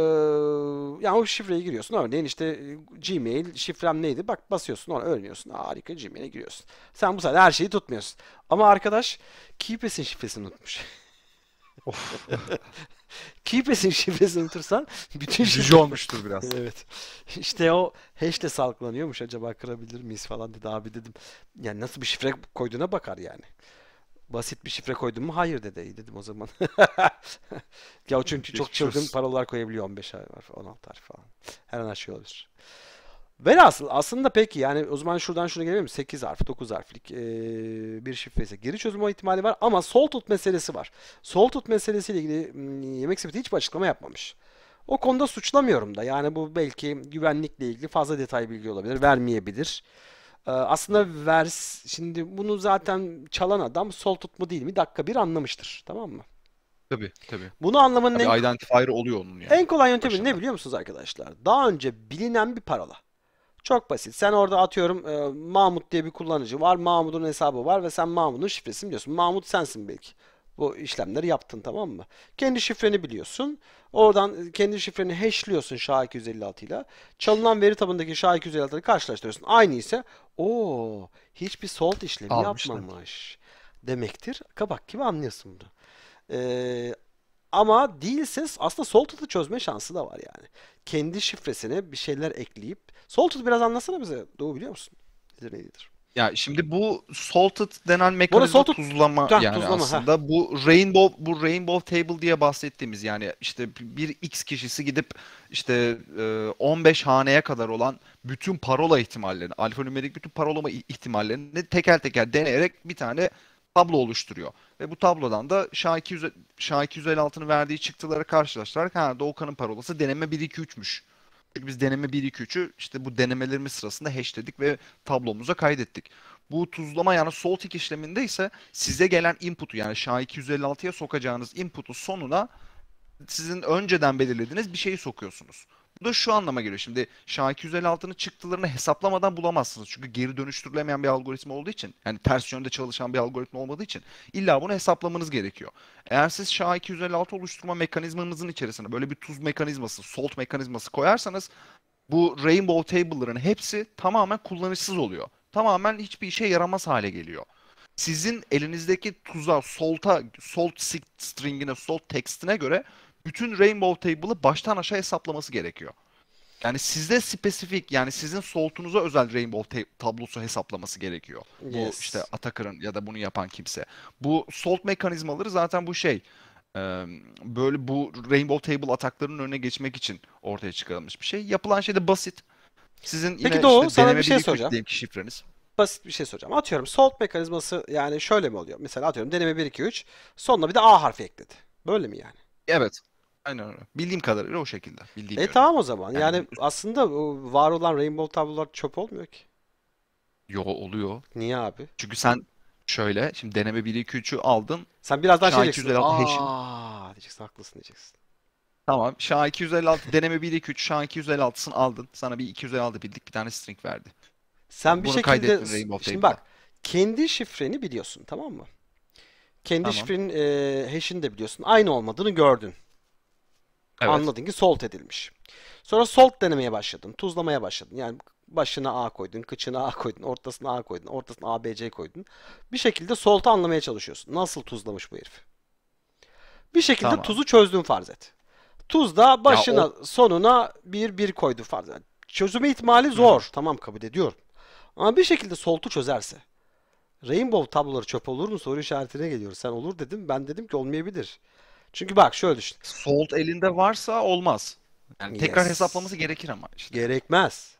yani o şifreyi giriyorsun. Örneğin işte e, Gmail şifrem neydi? Bak basıyorsun ona öğreniyorsun. Harika Gmail'e giriyorsun. Sen bu sefer her şeyi tutmuyorsun. Ama arkadaş KeePass'in şifresini unutmuş. KeePass'in şifresini unutursan bütün şey olmuştur biraz. evet. İşte o hash'le salgılanıyormuş acaba kırabilir miyiz falan dedi abi dedim. Yani nasıl bir şifre koyduğuna bakar yani basit bir şifre koydun mu? Hayır dedi. İyi dedim o zaman. ya çünkü çok çılgın paralar koyabiliyor 15 harf, 16 harf falan. Her an her şey olabilir. Velhasıl aslında peki yani o zaman şuradan şuna gelelim 8 harf, 9 harflik ee, bir şifre ise geri çözülme ihtimali var ama sol tut meselesi var. Sol tut meselesiyle ilgili yemek sepeti hiçbir açıklama yapmamış. O konuda suçlamıyorum da yani bu belki güvenlikle ilgili fazla detay bilgi olabilir, vermeyebilir. Ee, aslında vers şimdi bunu zaten çalan adam sol tutma değil mi dakika bir anlamıştır tamam mı? Tabii tabii. Bunu anlamanın en, Tabii identifier oluyor onun yani. en kolay yöntemi ne biliyor musunuz arkadaşlar? Daha önce bilinen bir parola. Çok basit. Sen orada atıyorum e, Mahmut diye bir kullanıcı var. Mahmut'un hesabı var ve sen Mahmut'un şifresini biliyorsun. Mahmut sensin belki bu işlemleri yaptın tamam mı? Kendi şifreni biliyorsun. Oradan e, kendi şifreni hashliyorsun SHA-256 ile. Çalınan veri tabanındaki SHA-256 ile karşılaştırıyorsun. Aynı ise o hiçbir salt işlemi Almışlar. yapmamış demektir. Kabak gibi anlıyorsun bunu. Ee, ama değilse aslında Salted'ı çözme şansı da var yani. Kendi şifresine bir şeyler ekleyip. saltı biraz anlasana bize. Doğu biliyor musun? Bize neydir? Ya şimdi bu salted denen mekanizma salted, tuzlama heh, yani tuzlama, aslında. Heh. Bu rainbow bu rainbow table diye bahsettiğimiz yani işte bir x kişisi gidip işte 15 e, haneye kadar olan bütün parola ihtimallerini, alfanümerik bütün parolama ihtimallerini teker teker deneyerek bir tane tablo oluşturuyor. Ve bu tablodan da SHA-256'nın verdiği çıktıları karşılaştırarak ha Doğukan'ın parolası deneme 1-2-3'müş çünkü biz deneme 1, 2, 3'ü işte bu denemelerimiz sırasında hashledik ve tablomuza kaydettik. Bu tuzlama yani sol işleminde ise size gelen input'u yani SHA-256'ya sokacağınız input'u sonuna sizin önceden belirlediğiniz bir şeyi sokuyorsunuz. Bu da şu anlama geliyor. Şimdi SHA-256'nın çıktılarını hesaplamadan bulamazsınız. Çünkü geri dönüştürülemeyen bir algoritma olduğu için. Yani ters yönde çalışan bir algoritma olmadığı için. illa bunu hesaplamanız gerekiyor. Eğer siz SHA-256 oluşturma mekanizmanızın içerisine böyle bir tuz mekanizması, salt mekanizması koyarsanız bu rainbow table'ların hepsi tamamen kullanışsız oluyor. Tamamen hiçbir işe yaramaz hale geliyor sizin elinizdeki tuza, salt'a, salt stringine, salt textine göre bütün Rainbow Table'ı baştan aşağı hesaplaması gerekiyor. Yani sizde spesifik yani sizin soltunuza özel Rainbow tablosu hesaplaması gerekiyor. Yes. Bu işte Atakır'ın ya da bunu yapan kimse. Bu salt mekanizmaları zaten bu şey böyle bu Rainbow Table ataklarının önüne geçmek için ortaya çıkarılmış bir şey. Yapılan şey de basit. Sizin yine Peki Doğu, işte sana bir şey soracağım. Ki şifreniz. Basit bir şey soracağım. Atıyorum salt mekanizması yani şöyle mi oluyor? Mesela atıyorum deneme 1 2 3 sonuna bir de A harfi ekledi. Böyle mi yani? Evet. Aynen öyle. Bildiğim kadarıyla o şekilde. Bildiğim e göre. tamam o zaman. Yani, yani aslında var olan rainbow tablolar çöp olmuyor ki. Yo oluyor. Niye abi? Çünkü sen şöyle şimdi deneme 1 2 3'ü aldın. Sen biraz daha şey diyeceksin. Aa diyeceksin haklısın diyeceksin. Tamam. Şah 256 deneme 1 2 3 Şah 256'sını aldın. Sana bir 256 bildik bir tane string verdi. Sen Bunu şekilde Rainbow şimdi bak kendi şifreni biliyorsun tamam mı? Kendi tamam. şifrenin e, hash'ini de biliyorsun. Aynı olmadığını gördün. Evet. Anladın ki salt edilmiş. Sonra salt denemeye başladın. Tuzlamaya başladın. Yani başına A koydun, kıçına A koydun, ortasına A koydun, ortasına A, B, C koydun. Bir şekilde saltı anlamaya çalışıyorsun. Nasıl tuzlamış bu herif? Bir şekilde tamam. tuzu çözdün farz et. Tuz da başına o... sonuna bir bir koydu farz et. Çözüme ihtimali zor. Hı. Tamam kabul ediyorum. Ama bir şekilde soltu çözerse. Rainbow tabloları çöp olur mu soru işaretine geliyor. Sen olur dedim. Ben dedim ki olmayabilir. Çünkü bak şöyle düşün. Sold elinde varsa olmaz. Yani tekrar yes. hesaplaması gerekir ama işte. Gerekmez.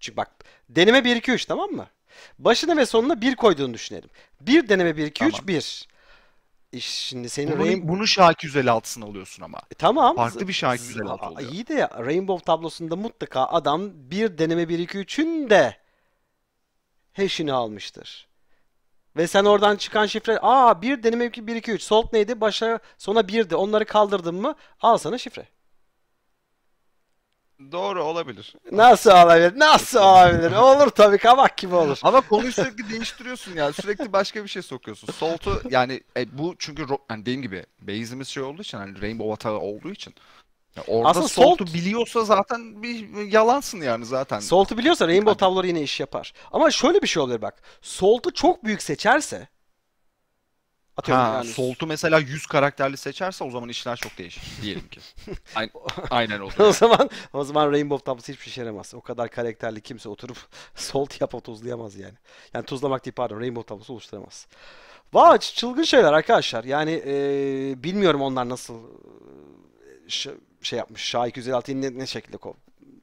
Çünkü bak deneme 1 2 3 tamam mı? Başına ve sonuna 1 koyduğunu düşünelim. 1 deneme 1 2 tamam. 3 1. İş, şimdi senin bunu, Rainbow... bunu Şaki 156'sına alıyorsun ama. E, tamam. Farklı bir Şaki 156 oluyor. İyi de ya Rainbow tablosunda mutlaka adam bir deneme 1 2 3'ün de hash'ini almıştır. Ve sen oradan çıkan şifre aa 1 deneme mevki 1 2 3 salt neydi? Başa sona 1'di. Onları kaldırdın mı? Al sana şifre. Doğru olabilir. Nasıl olabilir? Nasıl olabilir? Olur tabii kabak gibi olur. Ama konuyu sürekli değiştiriyorsun ya. Sürekli başka bir şey sokuyorsun. Salt'u yani e, bu çünkü yani dediğim gibi base'imiz şey olduğu için hani Rainbow Atağı olduğu için orada Aslında Salt'u Salt, biliyorsa zaten bir yalansın yani zaten. Salt'u biliyorsa Rainbow yani. Tavları yine iş yapar. Ama şöyle bir şey olabilir bak. Salt'u çok büyük seçerse Atıyorum ha, yani. Solt'u mesela 100 karakterli seçerse o zaman işler çok değişir diyelim ki. Aynen, aynen oldu. o zaman o zaman Rainbow Tablosu hiçbir şey yaramaz. O kadar karakterli kimse oturup Salt yapıp tuzlayamaz yani. Yani tuzlamak değil pardon Rainbow Tablosu oluşturamaz. Vay çılgın şeyler arkadaşlar. Yani e, bilmiyorum onlar nasıl e, şey yapmış. Şah 256'yı ne, ne şekilde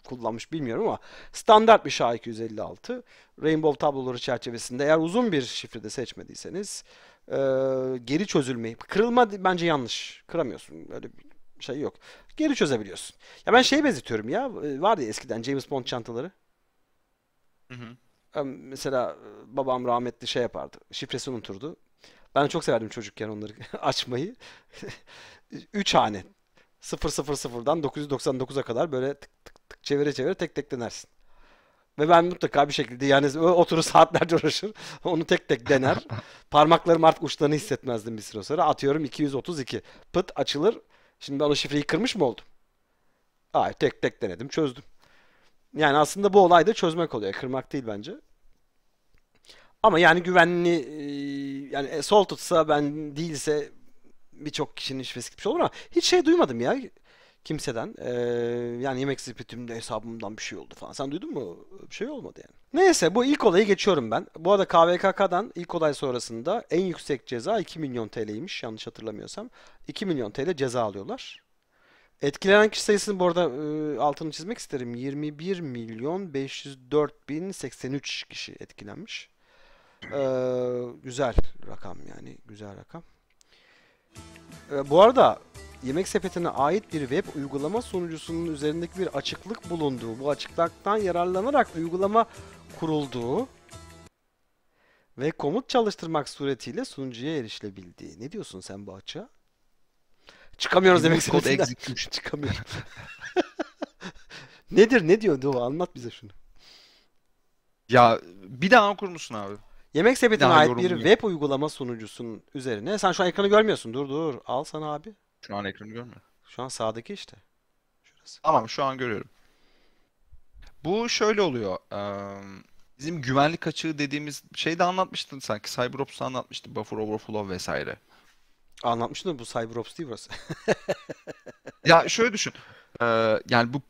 kullanmış bilmiyorum ama standart bir SHA 256 Rainbow tabloları çerçevesinde eğer uzun bir şifrede seçmediyseniz e, geri çözülmeyi kırılma bence yanlış. Kıramıyorsun. Öyle bir şey yok. Geri çözebiliyorsun. Ya ben şey benzetiyorum ya. vardı ya eskiden James Bond çantaları. Hı hı. Mesela babam rahmetli şey yapardı. Şifresi unuturdu. Ben çok severdim çocukken onları açmayı. Üç hane 000'dan 999'a kadar böyle tık tık tık çevire çevire tek tek denersin. Ve ben mutlaka bir şekilde yani oturur saatlerce uğraşır. Onu tek tek dener. Parmaklarım artık uçlarını hissetmezdim bir süre sonra. Atıyorum 232. Pıt açılır. Şimdi ben o şifreyi kırmış mı oldum? Hayır tek tek denedim çözdüm. Yani aslında bu olay da çözmek oluyor. Kırmak değil bence. Ama yani güvenli yani e, sol tutsa ben değilse birçok kişinin şifresi gitmiş olur ama hiç şey duymadım ya kimseden. Ee, yani yemek zipetimde hesabımdan bir şey oldu falan. Sen duydun mu? Bir şey olmadı yani. Neyse bu ilk olayı geçiyorum ben. Bu arada KVKK'dan ilk olay sonrasında en yüksek ceza 2 milyon TL'ymiş yanlış hatırlamıyorsam. 2 milyon TL ceza alıyorlar. Etkilenen kişi sayısını bu arada e, altını çizmek isterim. 21 milyon 504 bin 83 kişi etkilenmiş. Ee, güzel rakam yani güzel rakam. E, bu arada yemek sepetine ait bir web uygulama sunucusunun üzerindeki bir açıklık bulunduğu, bu açıklıktan yararlanarak uygulama kurulduğu ve komut çalıştırmak suretiyle sunucuya erişilebildiği. Ne diyorsun sen bu açığa? Çıkamıyoruz demek kod eksikmiş. Çıkamıyorum. Nedir ne diyor Anlat bize şunu. Ya bir daha okur abi? Yemek sepetine Daha ait bir yorumlayayım. web uygulama sunucusunun üzerine. Sen şu an ekranı görmüyorsun. Dur dur. Al sana abi. Şu an ekranı görmüyor. Şu an sağdaki işte. Şurası. Tamam şu an görüyorum. Bu şöyle oluyor. bizim güvenlik açığı dediğimiz de anlatmıştın sanki. CyberOps'ta anlatmıştı. Buffer overflow vesaire. Anlatmıştın da bu CyberOps değil burası. ya şöyle düşün. yani bu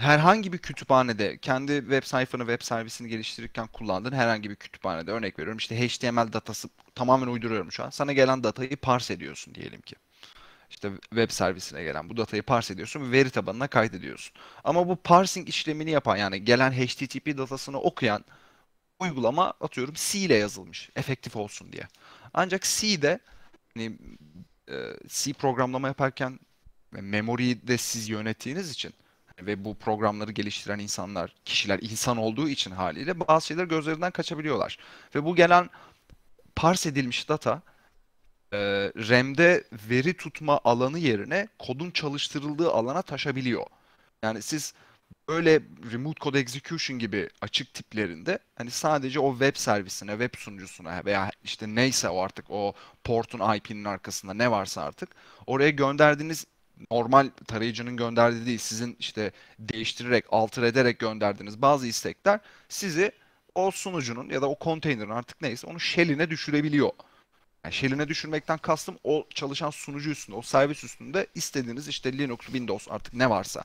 herhangi bir kütüphanede kendi web sayfanı web servisini geliştirirken kullandığın herhangi bir kütüphanede örnek veriyorum işte HTML datası tamamen uyduruyorum şu an. Sana gelen datayı parse ediyorsun diyelim ki. İşte web servisine gelen bu datayı parse ediyorsun ve veri tabanına kaydediyorsun. Ama bu parsing işlemini yapan yani gelen HTTP datasını okuyan uygulama atıyorum C ile yazılmış efektif olsun diye. Ancak C'de hani, e, C programlama yaparken memoriyi de siz yönettiğiniz için ve bu programları geliştiren insanlar, kişiler insan olduğu için haliyle bazı şeyler gözlerinden kaçabiliyorlar. Ve bu gelen parse edilmiş data e, RAM'de veri tutma alanı yerine kodun çalıştırıldığı alana taşabiliyor. Yani siz böyle remote code execution gibi açık tiplerinde hani sadece o web servisine, web sunucusuna veya işte neyse o artık o portun IP'nin arkasında ne varsa artık oraya gönderdiğiniz normal tarayıcının gönderdiği değil sizin işte değiştirerek, alter ederek gönderdiğiniz bazı istekler sizi o sunucunun ya da o konteynerin artık neyse onu shell'ine düşürebiliyor. Yani shell'ine düşürmekten kastım o çalışan sunucu üstünde, o servis üstünde istediğiniz işte Linux, Windows artık ne varsa,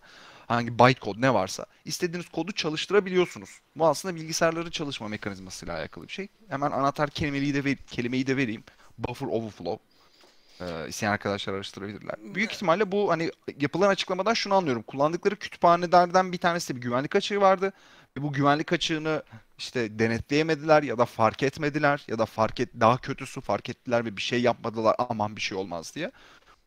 hangi bytecode ne varsa istediğiniz kodu çalıştırabiliyorsunuz. Bu aslında bilgisayarların çalışma mekanizmasıyla alakalı bir şey. Hemen anahtar kelimeyi de ver, kelimeyi de vereyim. Buffer overflow e, isteyen arkadaşlar araştırabilirler. Büyük ihtimalle bu hani yapılan açıklamadan şunu anlıyorum. Kullandıkları kütüphanelerden bir tanesi bir güvenlik açığı vardı. Ve bu güvenlik açığını işte denetleyemediler ya da fark etmediler ya da fark et daha kötüsü fark ettiler ve bir şey yapmadılar aman bir şey olmaz diye.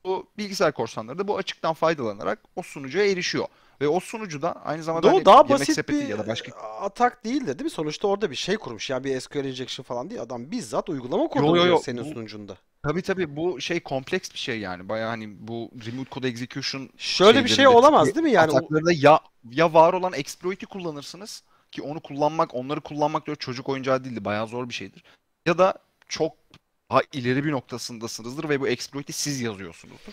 Bu bilgisayar korsanları da bu açıktan faydalanarak o sunucuya erişiyor. Ve o sunucu da aynı zamanda Doğru, hani daha yemek basit sepeti bir ya da başka atak değildir değil mi? Sonuçta orada bir şey kurmuş. Yani bir SQL injection falan değil. Adam bizzat uygulama kurdu yo, senin bu, sunucunda. Tabii tabii bu şey kompleks bir şey yani. Baya hani bu remote code execution Şöyle bir şey olamaz değil mi? Yani o- ataklarında ya ya var olan exploit'i kullanırsınız ki onu kullanmak, onları kullanmak da çocuk oyuncağı değildi. Bayağı zor bir şeydir. Ya da çok daha ileri bir noktasındasınızdır ve bu exploit'i siz yazıyorsunuzdur.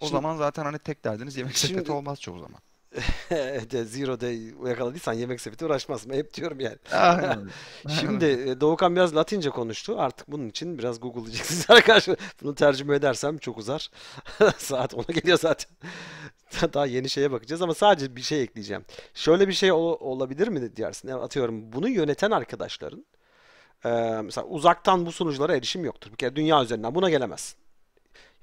O Şimdi- zaman zaten hani tek derdiniz yemek sepeti olmaz çoğu zaman. de zero day yakaladıysan yemek sepeti mı? Hep diyorum yani. Şimdi e, Doğukan biraz Latince konuştu. Artık bunun için biraz Google'layacaksınız arkadaşlar. Bunu tercüme edersem çok uzar. Saat ona geliyor zaten. Daha yeni şeye bakacağız ama sadece bir şey ekleyeceğim. Şöyle bir şey ol- olabilir mi dersin? Yani atıyorum bunu yöneten arkadaşların e, mesela uzaktan bu sunuculara erişim yoktur. Bir kere dünya üzerinden buna gelemezsin.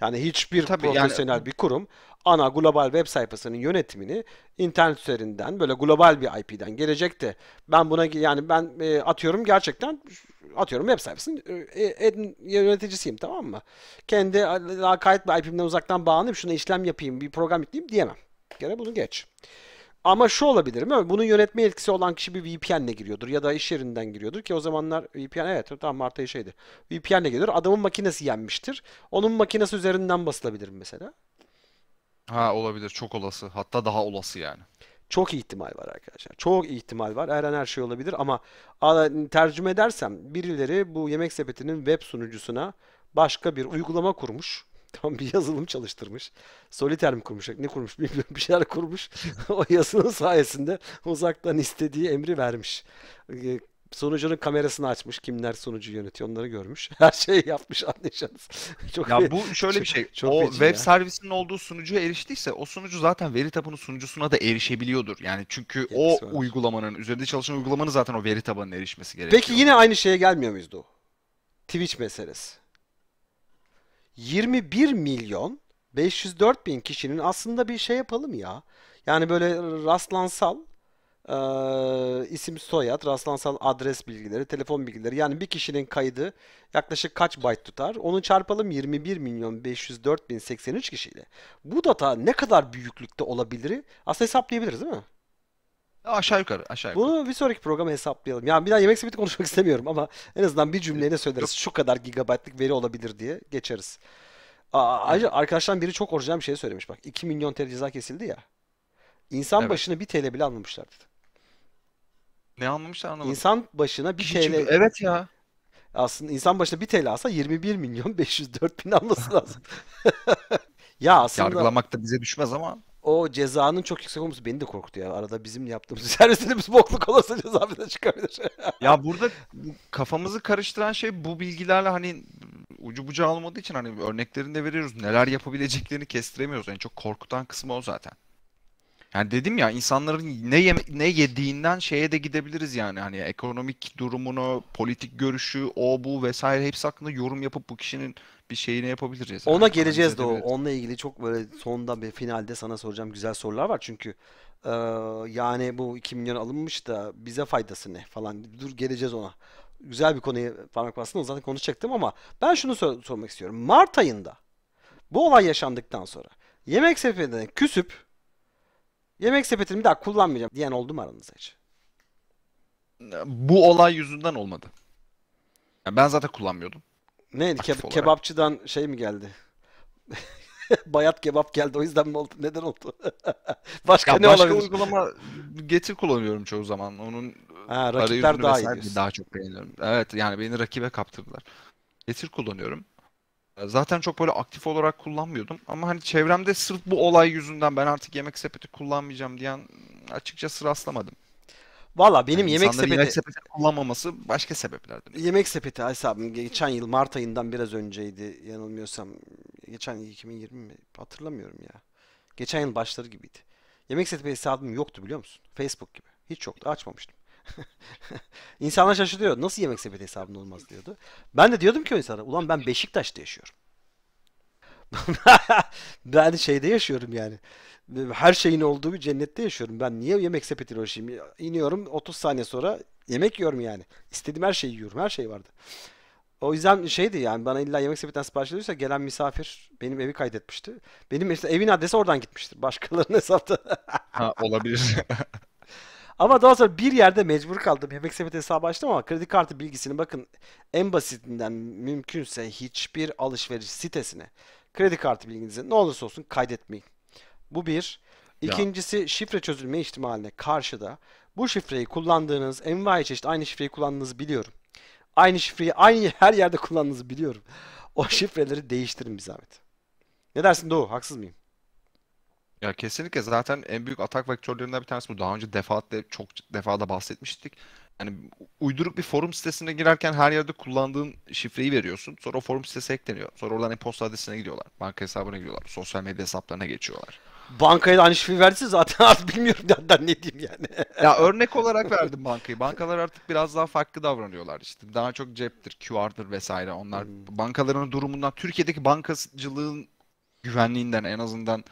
Yani hiçbir e, Tabii profesyonel yani... bir kurum ana global web sayfasının yönetimini internet üzerinden böyle global bir IP'den gelecek de ben buna yani ben e, atıyorum gerçekten atıyorum web sayfasının e, e, yöneticisiyim tamam mı? Kendi lakayt bir IP'mden uzaktan bağlanıp şuna işlem yapayım bir program yükleyeyim diyemem. Gene bunu geç. Ama şu olabilir mi? Bunun yönetme yetkisi olan kişi bir VPN ile giriyordur ya da iş yerinden giriyordur ki o zamanlar VPN evet tamam Mart ayı şeydi VPN VPN'le gelir. Adamın makinesi yenmiştir. Onun makinesi üzerinden basılabilir mesela? Ha olabilir. Çok olası. Hatta daha olası yani. Çok ihtimal var arkadaşlar. Çok ihtimal var. Her an her şey olabilir ama tercüme edersem birileri bu yemek sepetinin web sunucusuna başka bir uygulama kurmuş Tam bir yazılım çalıştırmış. Soliter mi kurmuş? Ne kurmuş bilmiyorum. Bir şeyler kurmuş. o yazılım sayesinde uzaktan istediği emri vermiş. Ee, sunucunun kamerasını açmış. Kimler sunucu yönetiyor onları görmüş. Her şeyi yapmış anlayacağınız. çok ya bu şöyle bir şey. Çok, o web ya. servisinin olduğu sunucuya eriştiyse o sunucu zaten veri tabanı sunucusuna da erişebiliyordur. Yani çünkü Hepsi o var. uygulamanın üzerinde çalışan uygulamanın zaten o veri tabanına erişmesi gerekiyor. Peki yine aynı şeye gelmiyor muyuz Doğu? Twitch meselesi. 21 milyon 504 bin kişinin aslında bir şey yapalım ya. Yani böyle rastlansal e, isim soyad, rastlansal adres bilgileri, telefon bilgileri. Yani bir kişinin kaydı yaklaşık kaç byte tutar? Onu çarpalım 21 milyon 504 bin 83 kişiyle. Bu data ne kadar büyüklükte olabilir? Aslında hesaplayabiliriz değil mi? Aşağı yukarı, aşağı yukarı. Bunu bir sonraki programa hesaplayalım. Yani bir daha yemek sepeti konuşmak istemiyorum ama en azından bir cümleyi ne söyleriz? Şu kadar gigabaytlık veri olabilir diye geçeriz. Aa, ayrıca arkadaştan biri çok orijinal bir şey söylemiş. Bak 2 milyon TL ceza kesildi ya. İnsan Evet. başına 1 TL bile almamışlar dedi. Ne almamışlar anlamadım. İnsan başına 1 Kişi TL Evet ya. aslında insan başına 1 TL alsa 21 milyon 504 bin alması lazım. Ya aslında Yargılamak da bize düşmez ama o cezanın çok yüksek olması beni de korkutuyor. ya. arada bizim yaptığımız servisimiz bokluk olursa ceza bile çıkabilir. ya burada kafamızı karıştıran şey bu bilgilerle hani ucu bucağı olmadığı için hani örneklerini de veriyoruz. Neler yapabileceklerini kestiremiyoruz. En yani çok korkutan kısmı o zaten. Yani dedim ya insanların ne yeme- ne yediğinden şeye de gidebiliriz yani. Hani ekonomik durumunu, politik görüşü, o bu vesaire hepsi hakkında yorum yapıp bu kişinin bir şeyini yapabiliriz. Ona yani. geleceğiz de o. Onunla ilgili çok böyle sonda bir finalde sana soracağım güzel sorular var. Çünkü e, yani bu 2 milyon alınmış da bize faydası ne falan. Dur geleceğiz ona. Güzel bir konuyu parmak bastın. Zaten konuşacaktım ama ben şunu sor- sormak istiyorum. Mart ayında bu olay yaşandıktan sonra yemek sepetinden küsüp yemek sepetini bir daha kullanmayacağım diyen oldu mu aranızda hiç? Bu olay yüzünden olmadı. Yani ben zaten kullanmıyordum. Ne ke kebapçıdan şey mi geldi? Bayat kebap geldi o yüzden mi oldu? Neden oldu? başka ya ne başka olabilir? uygulama getir kullanıyorum çoğu zaman. Onun ha, rakipler daha iyi diyorsun. daha çok beğeniyorum. Evet yani beni rakibe kaptırdılar. Getir kullanıyorum. Zaten çok böyle aktif olarak kullanmıyordum. Ama hani çevremde sırf bu olay yüzünden ben artık yemek sepeti kullanmayacağım diyen açıkçası rastlamadım. Valla benim yani yemek sepeti... ilaç sepeti kullanmaması başka sebeplerdir. Yemek sepeti hesabım geçen yıl Mart ayından biraz önceydi yanılmıyorsam. Geçen yıl 2020 mi? Hatırlamıyorum ya. Geçen yıl başları gibiydi. Yemek sepeti hesabım yoktu biliyor musun? Facebook gibi. Hiç yoktu. Açmamıştım. İnsanlar şaşırıyor. Nasıl yemek sepeti hesabında olmaz diyordu. Ben de diyordum ki o insanlara ulan ben Beşiktaş'ta yaşıyorum. ben şeyde yaşıyorum yani. Her şeyin olduğu bir cennette yaşıyorum. Ben niye yemek sepetiyle uğraşayım? İniyorum 30 saniye sonra yemek yiyorum yani. İstediğim her şeyi yiyorum. Her şey vardı. O yüzden şeydi yani bana illa yemek sepetinden sipariş ediyorsa gelen misafir benim evi kaydetmişti. Benim mesela evin adresi oradan gitmiştir. Başkalarının hesapta. ha, olabilir. Ama daha sonra bir yerde mecbur kaldım. Yemek sepeti hesabı açtım ama kredi kartı bilgisini bakın en basitinden mümkünse hiçbir alışveriş sitesine Kredi kartı bilginizi ne olursa olsun kaydetmeyin. Bu bir. İkincisi ya. şifre çözülme ihtimaline karşı da bu şifreyi kullandığınız envai çeşit aynı şifreyi kullandığınızı biliyorum. Aynı şifreyi aynı her yerde kullandığınızı biliyorum. O şifreleri değiştirin bir zahmet. Ne dersin Doğu? Haksız mıyım? Ya kesinlikle zaten en büyük atak vektörlerinden bir tanesi bu. Daha önce defaatle çok defada bahsetmiştik hani uyduruk bir forum sitesine girerken her yerde kullandığın şifreyi veriyorsun. Sonra o forum sitesi ekleniyor. Sonra oradan e-posta adresine gidiyorlar. Banka hesabına gidiyorlar. Sosyal medya hesaplarına geçiyorlar. Bankaya da aynı şifreyi verse zaten artık bilmiyorum zaten ne diyeyim yani. ya örnek olarak verdim bankayı. Bankalar artık biraz daha farklı davranıyorlar işte. Daha çok ceptir, QR'dır vesaire. Onlar hmm. bankaların durumundan, Türkiye'deki bankacılığın güvenliğinden en azından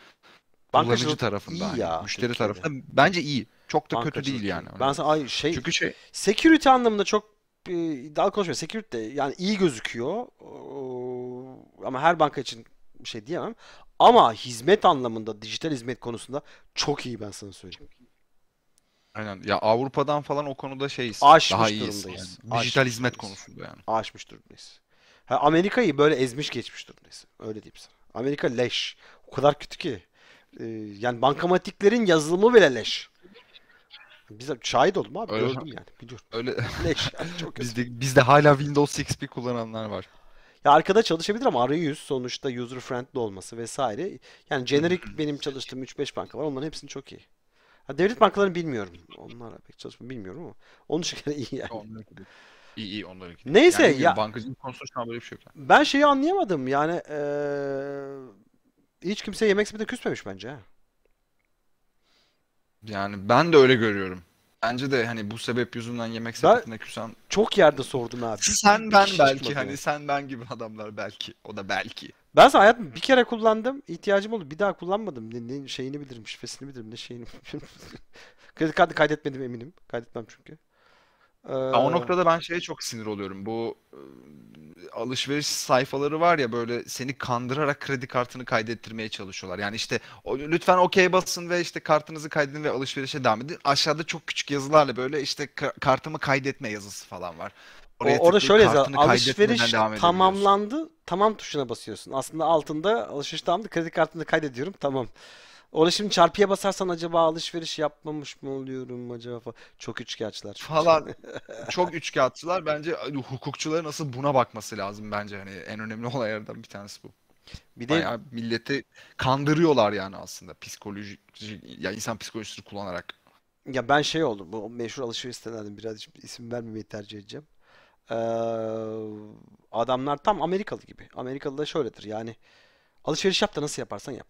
Bankacılık kullanıcı tarafından, iyi ya, müşteri Türkiye'de. tarafından bence iyi. Çok da kötü değil yani. Ben sana ay şey Çünkü şey security anlamında çok e, iddialı konuşmuyorum. Security de yani iyi gözüküyor. Ee, ama her banka için şey diyemem. Ama hizmet anlamında, dijital hizmet konusunda çok iyi ben sana söyleyeyim. Aynen. Ya Avrupa'dan falan o konuda şeyiz. Aşmış daha iyiyiz. durumdayız. Yani. Aşmış Dijital hizmet durumdayız. konusunda yani. Aşmış durumdayız. Ha, Amerika'yı böyle ezmiş geçmiş durumdayız. Öyle diyeyim sana. Amerika leş. O kadar kötü ki. Ee, yani bankamatiklerin yazılımı bile leş. Biz de şahit oldum abi öyle, gördüm yani biliyorum. Öyle. Leş çok bizde, bizde hala Windows XP kullananlar var. Ya arkada çalışabilir ama arayüz sonuçta user friendly olması vesaire. Yani generic hmm. benim çalıştığım 3-5 banka var. Onların hepsini çok iyi. Ha, devlet bankalarını bilmiyorum. onlar pek çalışmıyorum bilmiyorum ama. Onun için iyi yani. Onları İyi iyi onların. Neyse yani, ya. Bankacılık konusunda şu an böyle bir şey yok. Yani. Ben şeyi anlayamadım yani. Ee, hiç kimse yemek sepetine küsmemiş bence. Ha. Yani ben de öyle görüyorum. Bence de hani bu sebep yüzünden yemek sepetine küsen... Çok yerde sordum abi. Sen ben şey belki hani sen ben gibi adamlar belki. O da belki. Ben sana hayatım bir kere kullandım. ihtiyacım oldu. Bir daha kullanmadım. Ne, ne şeyini bilirim, şifresini bilirim, ne şeyini bilirim. Kredi kartı kaydetmedim eminim. Kaydetmem çünkü. Ee... o noktada ben şeye çok sinir oluyorum. Bu ıı, alışveriş sayfaları var ya böyle seni kandırarak kredi kartını kaydettirmeye çalışıyorlar. Yani işte o, lütfen okey basın ve işte kartınızı kaydedin ve alışverişe devam edin. Aşağıda çok küçük yazılarla böyle işte kartımı kaydetme yazısı falan var. Oraya orada şöyle yazıyor. Alışveriş tamamlandı. Tamam tuşuna basıyorsun. Aslında altında alışveriş tamamdı. Kredi kartını kaydediyorum. Tamam. Ona şimdi çarpıya basarsan acaba alışveriş yapmamış mı oluyorum acaba falan. Çok üçkağıtçılar. Falan çok üçkağıtçılar. Bence hukukçuların nasıl buna bakması lazım bence. Hani en önemli olaylardan bir tanesi bu. Bir de Bayağı milleti kandırıyorlar yani aslında psikolojik yani insan psikolojisini kullanarak. Ya ben şey oldum. Bu meşhur alışveriş sitelerinden biraz isim vermemeyi tercih edeceğim. Ee, adamlar tam Amerikalı gibi. Amerikalı da şöyledir yani. Alışveriş yap da nasıl yaparsan yap.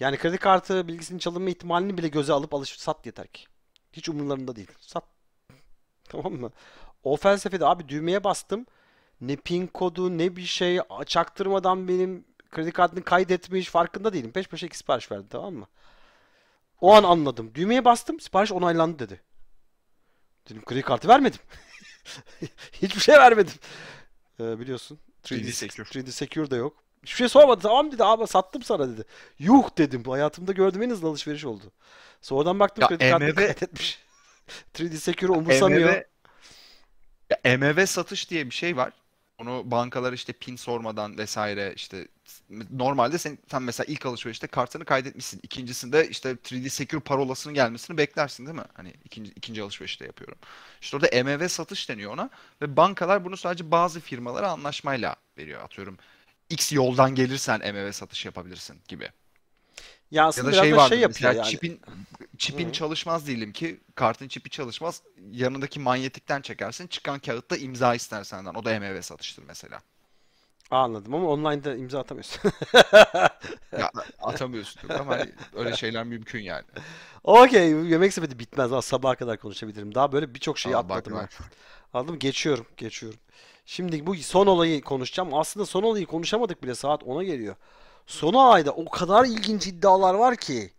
Yani kredi kartı bilgisinin çalınma ihtimalini bile göze alıp alışıp sat yeter ki. Hiç umurlarında değil. Sat. Tamam mı? O felsefede abi düğmeye bastım. Ne pin kodu ne bir şey çaktırmadan benim kredi kartını kaydetmiş farkında değilim. Peş peşe iki sipariş verdi tamam mı? O an anladım. Düğmeye bastım sipariş onaylandı dedi. Dedim kredi kartı vermedim. Hiçbir şey vermedim. Ee, biliyorsun. 3D, 3D Secure. 3D Secure da yok. Hiçbir şey sormadı. Tamam dedi abi sattım sana dedi. Yuh dedim. bu Hayatımda gördüğüm en hızlı alışveriş oldu. Sonradan baktım ya kredi kartı MV... etmiş. 3D Secure umursamıyor. MV... Ya MEV satış diye bir şey var. Onu bankalar işte pin sormadan vesaire işte normalde sen sen mesela ilk alışverişte kartını kaydetmişsin. İkincisinde işte 3D Secure parolasının gelmesini beklersin değil mi? Hani ikinci, ikinci alışverişte yapıyorum. İşte orada MEV satış deniyor ona ve bankalar bunu sadece bazı firmalara anlaşmayla veriyor. Atıyorum X yoldan gelirsen MM'e satış yapabilirsin gibi. Ya aslında ya da şey da şey yapıyor yani. Çipin, çipin Hı. çalışmaz diyelim ki kartın çipi çalışmaz. Yanındaki manyetikten çekersin. Çıkan kağıtta imza ister senden. O da MV satıştır mesela. Anladım ama online'da imza atamıyorsun. ya, atamıyorsun tabii ama hani öyle şeyler mümkün yani. Okey. Yemek sepeti bitmez. Daha sabaha kadar konuşabilirim. Daha böyle birçok şeyi Aa, atladım. Anladım. Geçiyorum. Geçiyorum. Şimdi bu son olayı konuşacağım. Aslında son olayı konuşamadık bile saat 10'a geliyor. Sonu ayda o kadar ilginç iddialar var ki.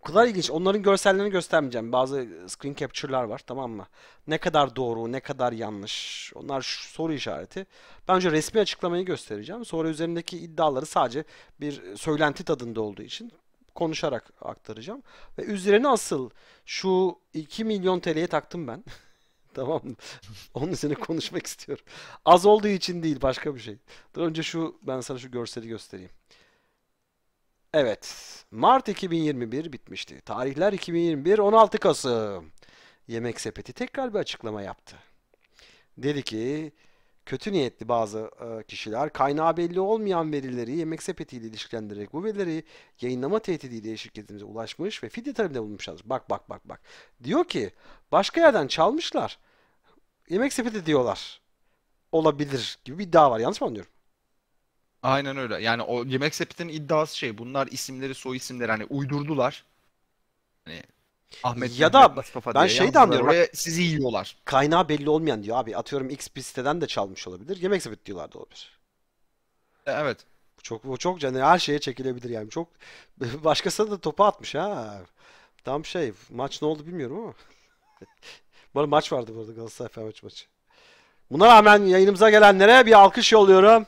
O kadar ilginç. Onların görsellerini göstermeyeceğim. Bazı screen capture'lar var tamam mı? Ne kadar doğru, ne kadar yanlış. Onlar soru işareti. Ben önce resmi açıklamayı göstereceğim. Sonra üzerindeki iddiaları sadece bir söylenti tadında olduğu için konuşarak aktaracağım. Ve üzerine asıl şu 2 milyon TL'ye taktım ben. Tamam mı? Onun üzerine konuşmak istiyorum. Az olduğu için değil başka bir şey. Dur önce şu ben sana şu görseli göstereyim. Evet. Mart 2021 bitmişti. Tarihler 2021 16 Kasım. Yemek Sepeti tekrar bir açıklama yaptı. Dedi ki kötü niyetli bazı e, kişiler kaynağı belli olmayan verileri yemek sepetiyle ilişkilendirerek bu verileri yayınlama tehdidiyle şirketimize ulaşmış ve fidye talebinde bulunmuşlar. Bak bak bak bak. Diyor ki başka yerden çalmışlar. Yemek sepeti diyorlar. Olabilir gibi bir iddia var. Yanlış mı anlıyorum? Aynen öyle. Yani o yemek sepetinin iddiası şey bunlar isimleri soy isimleri hani uydurdular. Hani Ahmet ya da Mustafa ben şey de diyorum Oraya sizi yiyorlar. Kaynağı belli olmayan diyor abi. Atıyorum X bir siteden de çalmış olabilir. Yemek sepet diyorlar da olabilir. E, evet. Çok o çok yani her şeye çekilebilir yani. Çok başkasına da topu atmış ha. Tam şey maç ne oldu bilmiyorum ama. Bana maç vardı burada Galatasaray Fenerbahçe maçı. Buna rağmen yayınımıza gelenlere bir alkış yolluyorum.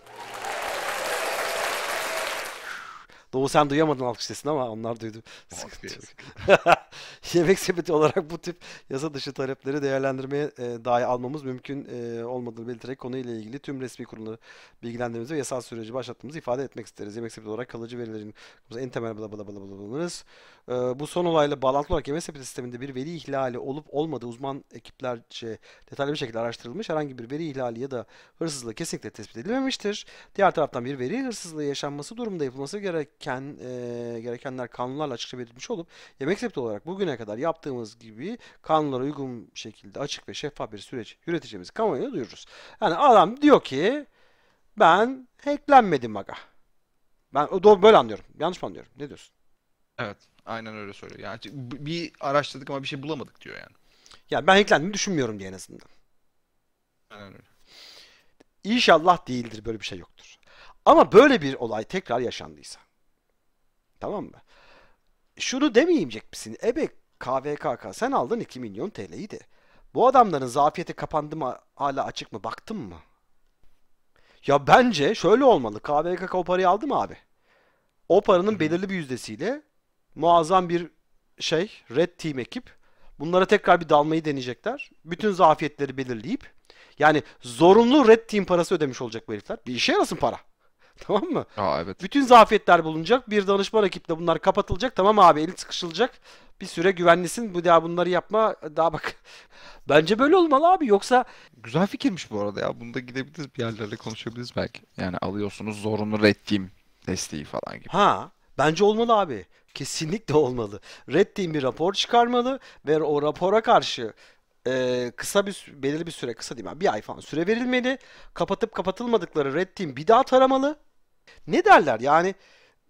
Doğu sen duyamadın alkış sesini ama onlar duydu. Sıkıntı yok. yemek sepeti olarak bu tip yasa dışı talepleri değerlendirmeye e, dahi almamız mümkün e, olmadığını belirterek konuyla ilgili tüm resmi kurumları bilgilendirmemizi ve yasal süreci başlattığımızı ifade etmek isteriz. Yemek sepeti olarak kalıcı verilerin en temel bla bla bla bla bla ee, bu son olayla bağlantılı olarak yeme sepeti sisteminde bir veri ihlali olup olmadığı uzman ekiplerce detaylı bir şekilde araştırılmış. Herhangi bir veri ihlali ya da hırsızlığı kesinlikle tespit edilmemiştir. Diğer taraftan bir veri hırsızlığı yaşanması durumunda yapılması gereken e, gerekenler kanunlarla açıkça belirtilmiş olup yemek sepeti olarak bugüne kadar yaptığımız gibi kanunlara uygun şekilde açık ve şeffaf bir süreç yürüteceğimiz kamuoyuna duyururuz. Yani adam diyor ki ben hacklenmedim aga. Ben böyle anlıyorum. Yanlış mı anlıyorum? Ne diyorsun? Evet. Aynen öyle söylüyor. Yani bir araştırdık ama bir şey bulamadık diyor yani. Ya ben hacklendiğini düşünmüyorum diye en azından. Aynen öyle. İnşallah değildir böyle bir şey yoktur. Ama böyle bir olay tekrar yaşandıysa. Tamam mı? Şunu demeyecek misin? Ebe KVKK sen aldın 2 milyon TL'yi de. Bu adamların zafiyeti kapandı mı hala açık mı baktın mı? Ya bence şöyle olmalı. KVKK o parayı aldı mı abi? O paranın belirli bir yüzdesiyle muazzam bir şey, red team ekip. Bunlara tekrar bir dalmayı deneyecekler. Bütün zafiyetleri belirleyip yani zorunlu red team parası ödemiş olacak bu herifler. Bir işe yarasın para. Tamam mı? Aa, evet. Bütün zafiyetler bulunacak. Bir danışma ekiple bunlar kapatılacak. Tamam abi eli sıkışılacak. Bir süre güvenlisin. Bu daha bunları yapma. Daha bak. Bence böyle olmalı abi. Yoksa güzel fikirmiş bu arada ya. Bunda gidebiliriz bir yerlerle konuşabiliriz belki. Yani alıyorsunuz zorunlu red team desteği falan gibi. Ha. Bence olmalı abi. Kesinlikle olmalı. Red Team bir rapor çıkarmalı ve o rapora karşı e, kısa bir belirli bir süre kısa değil mi? Bir ay falan süre verilmeli. Kapatıp kapatılmadıkları Red Team bir daha taramalı. Ne derler yani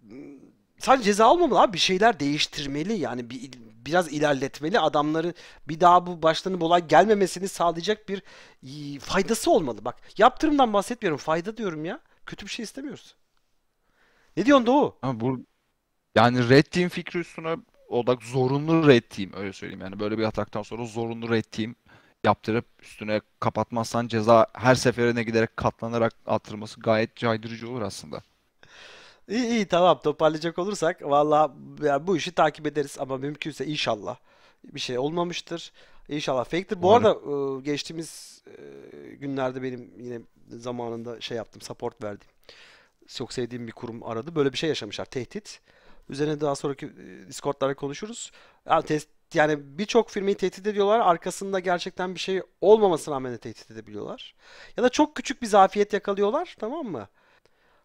hmm, sadece ceza almamalı abi bir şeyler değiştirmeli yani bir, biraz ilerletmeli adamların bir daha bu başlarına bu olay gelmemesini sağlayacak bir faydası olmalı bak yaptırımdan bahsetmiyorum fayda diyorum ya kötü bir şey istemiyoruz. Ne diyorsun Doğu? Ama bu, yani red team fikri üstüne odak zorunlu red team öyle söyleyeyim. Yani böyle bir ataktan sonra zorunlu red team yaptırıp üstüne kapatmazsan ceza her seferine giderek katlanarak attırması gayet caydırıcı olur aslında. İyi iyi tamam toparlayacak olursak valla yani bu işi takip ederiz ama mümkünse inşallah bir şey olmamıştır. İnşallah fake'tir. Bu arada e, geçtiğimiz e, günlerde benim yine zamanında şey yaptım support verdim çok sevdiğim bir kurum aradı. Böyle bir şey yaşamışlar tehdit. Üzerine daha sonraki e, Discord'larda konuşuruz. Yani test, yani birçok firmayı tehdit ediyorlar. Arkasında gerçekten bir şey olmamasına rağmen de tehdit edebiliyorlar. Ya da çok küçük bir zafiyet yakalıyorlar tamam mı?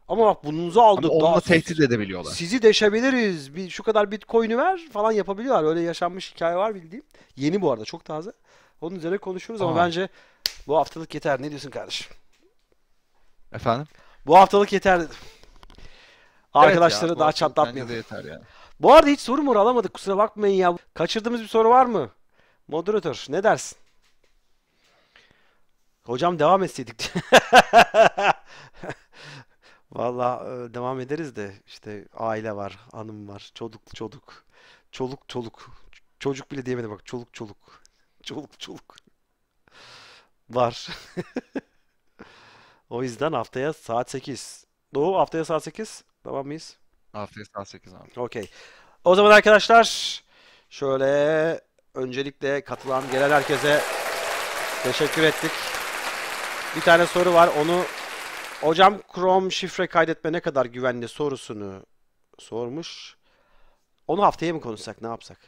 Ama bak bununuzu aldık. Ama onunla daha tehdit siz, edebiliyorlar. Sizi deşebiliriz. Bir, şu kadar bitcoin'i ver falan yapabiliyorlar. Öyle yaşanmış hikaye var bildiğim. Yeni bu arada çok taze. Onun üzerine konuşuruz Aa. ama bence bu haftalık yeter. Ne diyorsun kardeşim? Efendim? Bu haftalık yeter dedim. Arkadaşları evet ya, daha çatlatmayalım. yani. Bu arada hiç soru moru alamadık kusura bakmayın ya. Kaçırdığımız bir soru var mı? Moderatör ne dersin? Hocam devam etseydik. Valla e, devam ederiz de işte aile var, hanım var, çoluk çoluk, çoluk çoluk, çocuk bile diyemedi bak çoluk çoluk, çoluk çoluk var. o yüzden haftaya saat 8. Doğu haftaya saat 8. Tamam mıyız? Haftaya saat 8 abi. Okey. O zaman arkadaşlar şöyle öncelikle katılan gelen herkese teşekkür ettik. Bir tane soru var. Onu hocam Chrome şifre kaydetme ne kadar güvenli sorusunu sormuş. Onu haftaya mı konuşsak? Ne yapsak?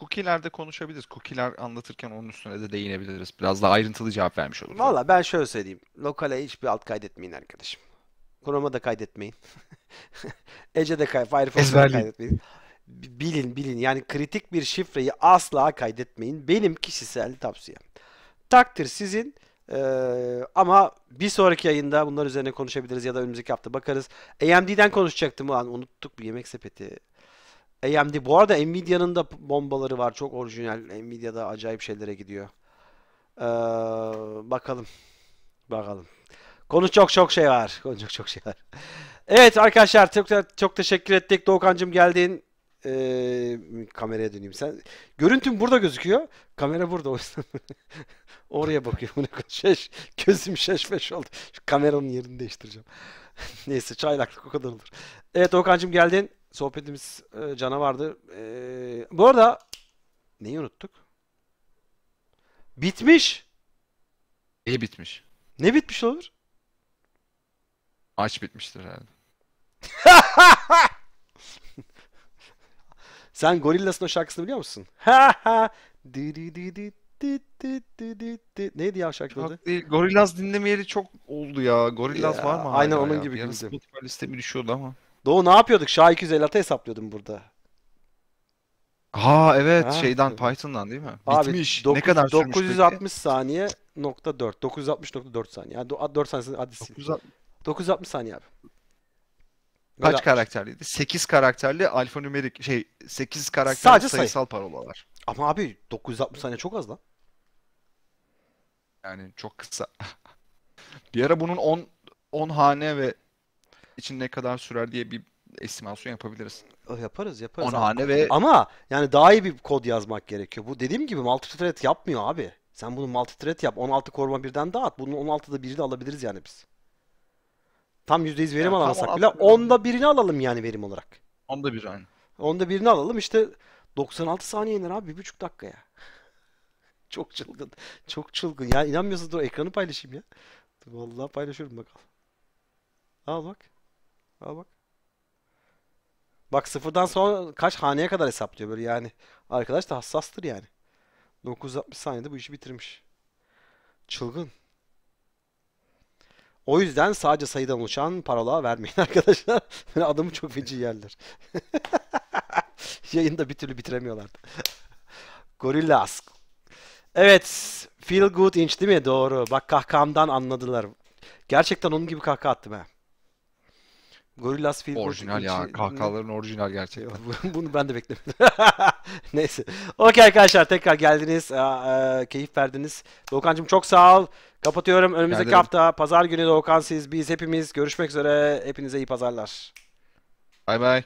Cookie'lerde konuşabiliriz. Cookie'ler anlatırken onun üstüne de değinebiliriz. Biraz daha ayrıntılı cevap vermiş olurum. Valla ben şöyle söyleyeyim. Lokale hiçbir alt kaydetmeyin arkadaşım. Chrome'a da kaydetmeyin. Ece de kay Firefox'a kaydetmeyin. Bilin bilin yani kritik bir şifreyi asla kaydetmeyin. Benim kişisel tavsiyem. Takdir sizin ee, ama bir sonraki yayında bunlar üzerine konuşabiliriz ya da önümüzdeki hafta bakarız. AMD'den konuşacaktım an unuttuk bir yemek sepeti. AMD bu arada Nvidia'nın da bombaları var. Çok orijinal. Nvidia'da acayip şeylere gidiyor. Ee, bakalım. Bakalım. Konuşacak çok şey var. Konuşacak çok şey var. Evet arkadaşlar çok, çok teşekkür ettik. Doğukan'cığım geldin. ee, kameraya döneyim sen. Görüntüm burada gözüküyor. Kamera burada o yüzden. Oraya bakıyorum. Şeş, gözüm şeşmeş oldu. Şu kameranın yerini değiştireceğim. Neyse çaylaklık o kadar olur. Evet Okan'cığım geldin. Sohbetimiz e, vardı. E, bu arada neyi unuttuk? Bitmiş. Ne bitmiş? Ne bitmiş olur? Aç bitmiştir herhalde. Sen gorillasın o şarkısını biliyor musun? Ha ha. Neydi ya şarkının adı? Gorillaz dinlemeyeli çok oldu ya. Gorillaz var mı? aynen onun ya? gibi Bir ara bildim. Spotify listemi düşüyordu ama. Doğu ne yapıyorduk? Şah 256 hesaplıyordum burada. Ha evet Ha. şeyden Python'dan değil mi? Abi Bitmiş. Ne dokuz- kadar sürmüş 960 saniye nokta 4. 960.4 saniye. Yani 4 saniyesinin adresi. 960 960 saniye abi. Böyle Kaç 60. karakterliydi? 8 karakterli alfanümerik şey 8 karakterli Sadece sayı. parolalar. Ama abi 960 saniye çok az lan. Yani çok kısa. bir ara bunun 10 10 hane ve için ne kadar sürer diye bir estimasyon yapabiliriz. Yaparız yaparız. 10 hane ve Ama yani daha iyi bir kod yazmak gerekiyor. Bu dediğim gibi multi multithread yapmıyor abi. Sen bunu multi multithread yap. 16 koruma birden dağıt. Bunun 16'da de alabiliriz yani biz. Tam %100 verim yani alamasak bile onda birini alalım yani verim olarak. Onda bir aynı. Onda birini alalım işte 96 saniye iner abi bir buçuk dakikaya. çok çılgın. Çok çılgın. Ya inanmıyorsanız dur ekranı paylaşayım ya. Dur, vallahi paylaşıyorum bakalım. Al bak. Al bak. Bak sıfırdan sonra kaç haneye kadar hesaplıyor böyle yani. Arkadaş da hassastır yani. 960 saniyede bu işi bitirmiş. Çılgın. O yüzden sadece sayıdan oluşan paralığa vermeyin arkadaşlar. adımı çok feci yerler. Yayında bir türlü bitiremiyorlardı. Gorillaz. Evet. Feel good inch değil mi? Doğru. Bak kahkahamdan anladılar. Gerçekten onun gibi kahkaha attım ha. Gorillaz Feel Orijinal Good ya. Kahkahaların orijinal gerçekten. Bunu ben de beklemedim. Neyse. Okey arkadaşlar tekrar geldiniz. Aa, e, keyif verdiniz. Doğukan'cığım çok sağ ol. Kapatıyorum. Önümüzdeki Geldim. hafta pazar günü Doğukan siz biz hepimiz. Görüşmek üzere. Hepinize iyi pazarlar. Bay bay.